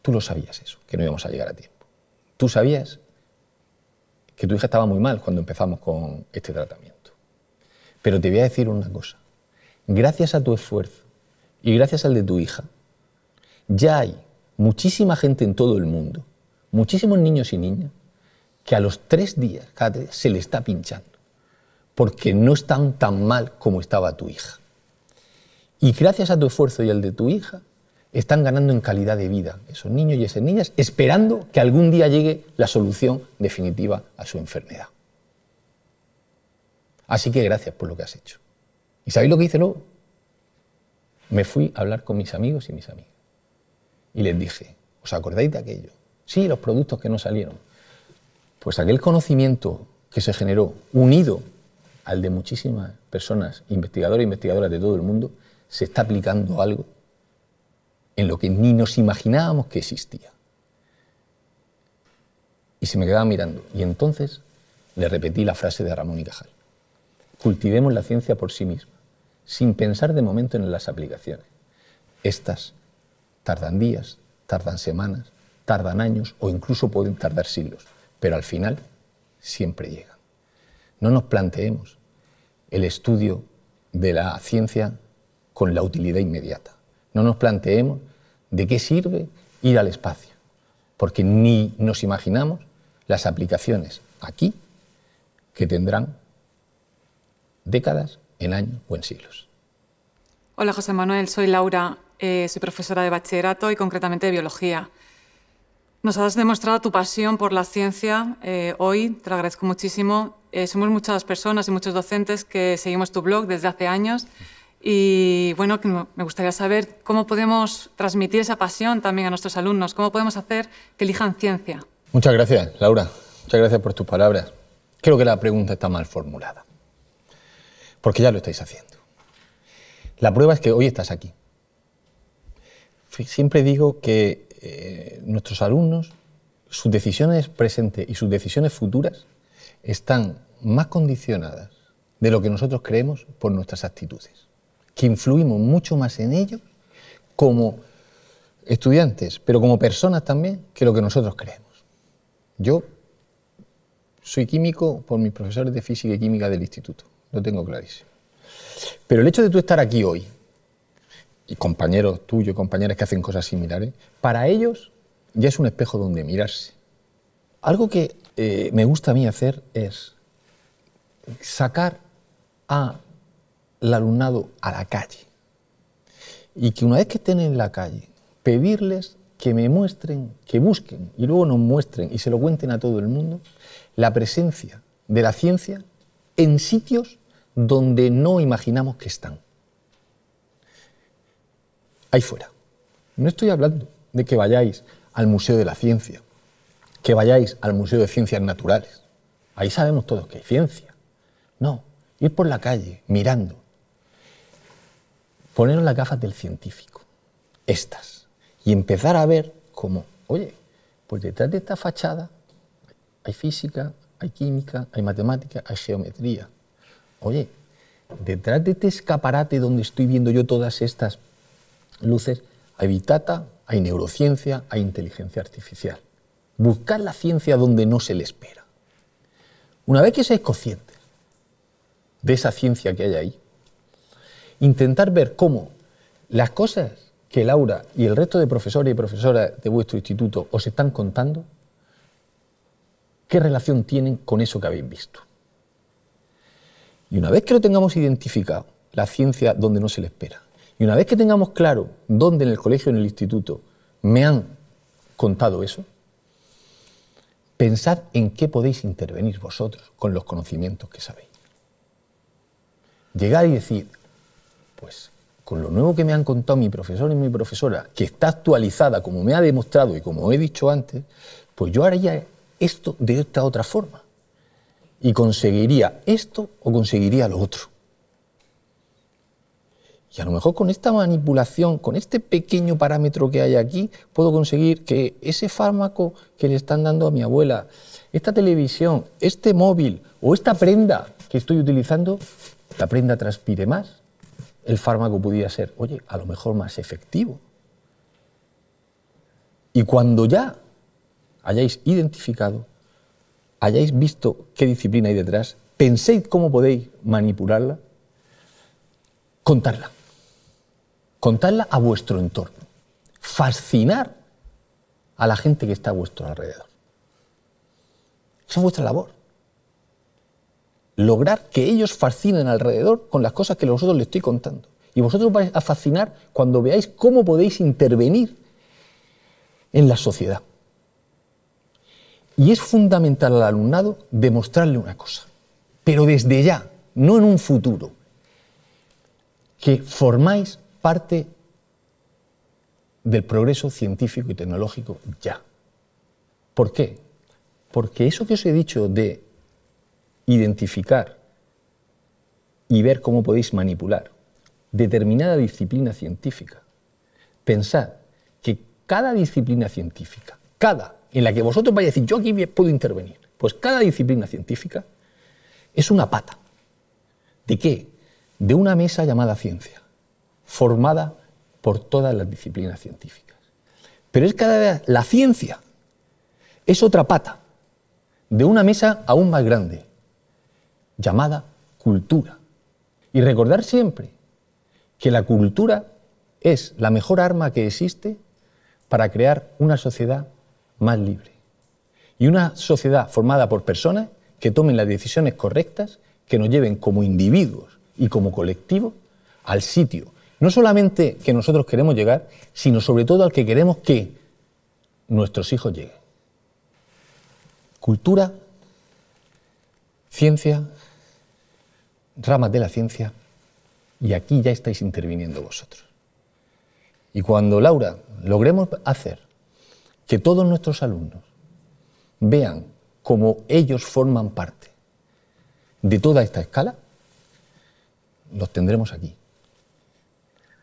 tú lo sabías eso, que no íbamos a llegar a tiempo. Tú sabías que tu hija estaba muy mal cuando empezamos con este tratamiento. Pero te voy a decir una cosa. Gracias a tu esfuerzo y gracias al de tu hija, ya hay muchísima gente en todo el mundo, muchísimos niños y niñas, que a los tres días, cada se le está pinchando, porque no están tan mal como estaba tu hija. Y gracias a tu esfuerzo y al de tu hija, están ganando en calidad de vida esos niños y esas niñas, esperando que algún día llegue la solución definitiva a su enfermedad. Así que gracias por lo que has hecho. ¿Y sabéis lo que hice luego? Me fui a hablar con mis amigos y mis amigas y les dije, ¿os acordáis de aquello? Sí, los productos que no salieron. Pues aquel conocimiento que se generó unido al de muchísimas personas, investigadores e investigadoras de todo el mundo, se está aplicando algo en lo que ni nos imaginábamos que existía. Y se me quedaba mirando. Y entonces le repetí la frase de Ramón y Cajal. Cultivemos la ciencia por sí misma, sin pensar de momento en las aplicaciones. Estas Tardan días, tardan semanas, tardan años o incluso pueden tardar siglos, pero al final siempre llegan. No nos planteemos el estudio de la ciencia con la utilidad inmediata. No nos planteemos de qué sirve ir al espacio, porque ni nos imaginamos las aplicaciones aquí que tendrán décadas, en años o en siglos. Hola José Manuel, soy Laura, eh, soy profesora de bachillerato y concretamente de biología. Nos has demostrado tu pasión por la ciencia eh, hoy, te lo agradezco muchísimo. Eh, somos muchas personas y muchos docentes que seguimos tu blog desde hace años y bueno, me gustaría saber cómo podemos transmitir esa pasión también a nuestros alumnos, cómo podemos hacer que elijan ciencia. Muchas gracias, Laura. Muchas gracias por tus palabras. Creo que la pregunta está mal formulada, porque ya lo estáis haciendo. La prueba es que hoy estás aquí. Siempre digo que eh, nuestros alumnos, sus decisiones presentes y sus decisiones futuras están más condicionadas de lo que nosotros creemos por nuestras actitudes, que influimos mucho más en ellos como estudiantes, pero como personas también, que lo que nosotros creemos. Yo soy químico por mis profesores de física y química del instituto, lo tengo clarísimo. Pero el hecho de tú estar aquí hoy, y compañeros tuyos, compañeras que hacen cosas similares, para ellos ya es un espejo donde mirarse. Algo que eh, me gusta a mí hacer es sacar al alumnado a la calle y que una vez que estén en la calle, pedirles que me muestren, que busquen y luego nos muestren y se lo cuenten a todo el mundo la presencia de la ciencia en sitios donde no imaginamos que están. Ahí fuera. No estoy hablando de que vayáis al Museo de la Ciencia, que vayáis al Museo de Ciencias Naturales. Ahí sabemos todos que hay ciencia. No, ir por la calle mirando. Poneros las gafas del científico, estas, y empezar a ver cómo, oye, pues detrás de esta fachada hay física, hay química, hay matemática, hay geometría, oye, detrás de este escaparate donde estoy viendo yo todas estas luces, hay vitata, hay neurociencia, hay inteligencia artificial. Buscar la ciencia donde no se le espera. Una vez que seáis conscientes de esa ciencia que hay ahí, intentar ver cómo las cosas que Laura y el resto de profesores y profesoras de vuestro instituto os están contando, qué relación tienen con eso que habéis visto. Y una vez que lo tengamos identificado, la ciencia donde no se le espera, y una vez que tengamos claro dónde en el colegio, en el instituto, me han contado eso, pensad en qué podéis intervenir vosotros con los conocimientos que sabéis. Llegar y decir, pues con lo nuevo que me han contado mi profesor y mi profesora, que está actualizada como me ha demostrado y como he dicho antes, pues yo haría esto de esta otra forma y conseguiría esto o conseguiría lo otro. Y a lo mejor con esta manipulación, con este pequeño parámetro que hay aquí, puedo conseguir que ese fármaco que le están dando a mi abuela, esta televisión, este móvil o esta prenda que estoy utilizando, la prenda transpire más, el fármaco podría ser, oye, a lo mejor más efectivo. Y cuando ya hayáis identificado hayáis visto qué disciplina hay detrás, penséis cómo podéis manipularla, contarla. Contarla a vuestro entorno. Fascinar a la gente que está a vuestro alrededor. Esa es vuestra labor. Lograr que ellos fascinen alrededor con las cosas que vosotros les estoy contando. Y vosotros vais a fascinar cuando veáis cómo podéis intervenir en la sociedad. Y es fundamental al alumnado demostrarle una cosa, pero desde ya, no en un futuro, que formáis parte del progreso científico y tecnológico ya. ¿Por qué? Porque eso que os he dicho de identificar y ver cómo podéis manipular determinada disciplina científica, pensad que cada disciplina científica, cada en la que vosotros vais a decir, yo aquí puedo intervenir. Pues cada disciplina científica es una pata. ¿De qué? De una mesa llamada ciencia, formada por todas las disciplinas científicas. Pero es cada vez la ciencia es otra pata de una mesa aún más grande, llamada cultura. Y recordar siempre que la cultura es la mejor arma que existe para crear una sociedad más libre. Y una sociedad formada por personas que tomen las decisiones correctas que nos lleven como individuos y como colectivo al sitio, no solamente que nosotros queremos llegar, sino sobre todo al que queremos que nuestros hijos lleguen. Cultura, ciencia, ramas de la ciencia, y aquí ya estáis interviniendo vosotros. Y cuando, Laura, logremos hacer que todos nuestros alumnos vean cómo ellos forman parte de toda esta escala, los tendremos aquí.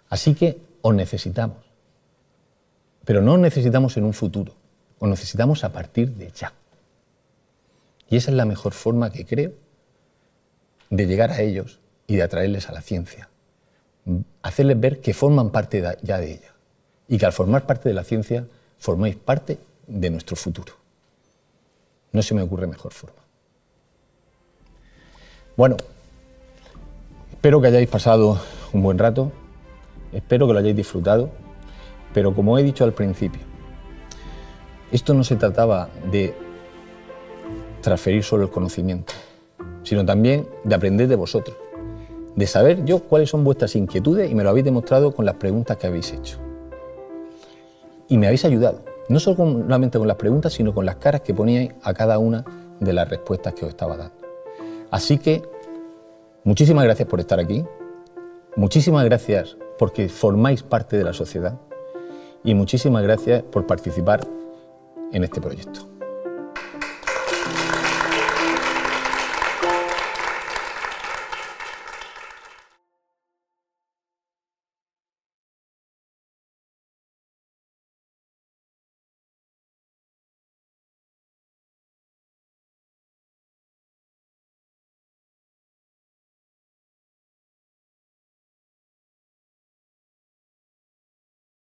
Así que os necesitamos. Pero no os necesitamos en un futuro, os necesitamos a partir de ya. Y esa es la mejor forma que creo de llegar a ellos y de atraerles a la ciencia. Hacerles ver que forman parte ya de ella y que al formar parte de la ciencia formáis parte de nuestro futuro. No se me ocurre mejor forma. Bueno, espero que hayáis pasado un buen rato, espero que lo hayáis disfrutado, pero como he dicho al principio, esto no se trataba de transferir solo el conocimiento, sino también de aprender de vosotros, de saber yo cuáles son vuestras inquietudes y me lo habéis demostrado con las preguntas que habéis hecho y me habéis ayudado, no solamente con las preguntas, sino con las caras que poníais a cada una de las respuestas que os estaba dando. Así que muchísimas gracias por estar aquí, muchísimas gracias porque formáis parte de la sociedad y muchísimas gracias por participar en este proyecto.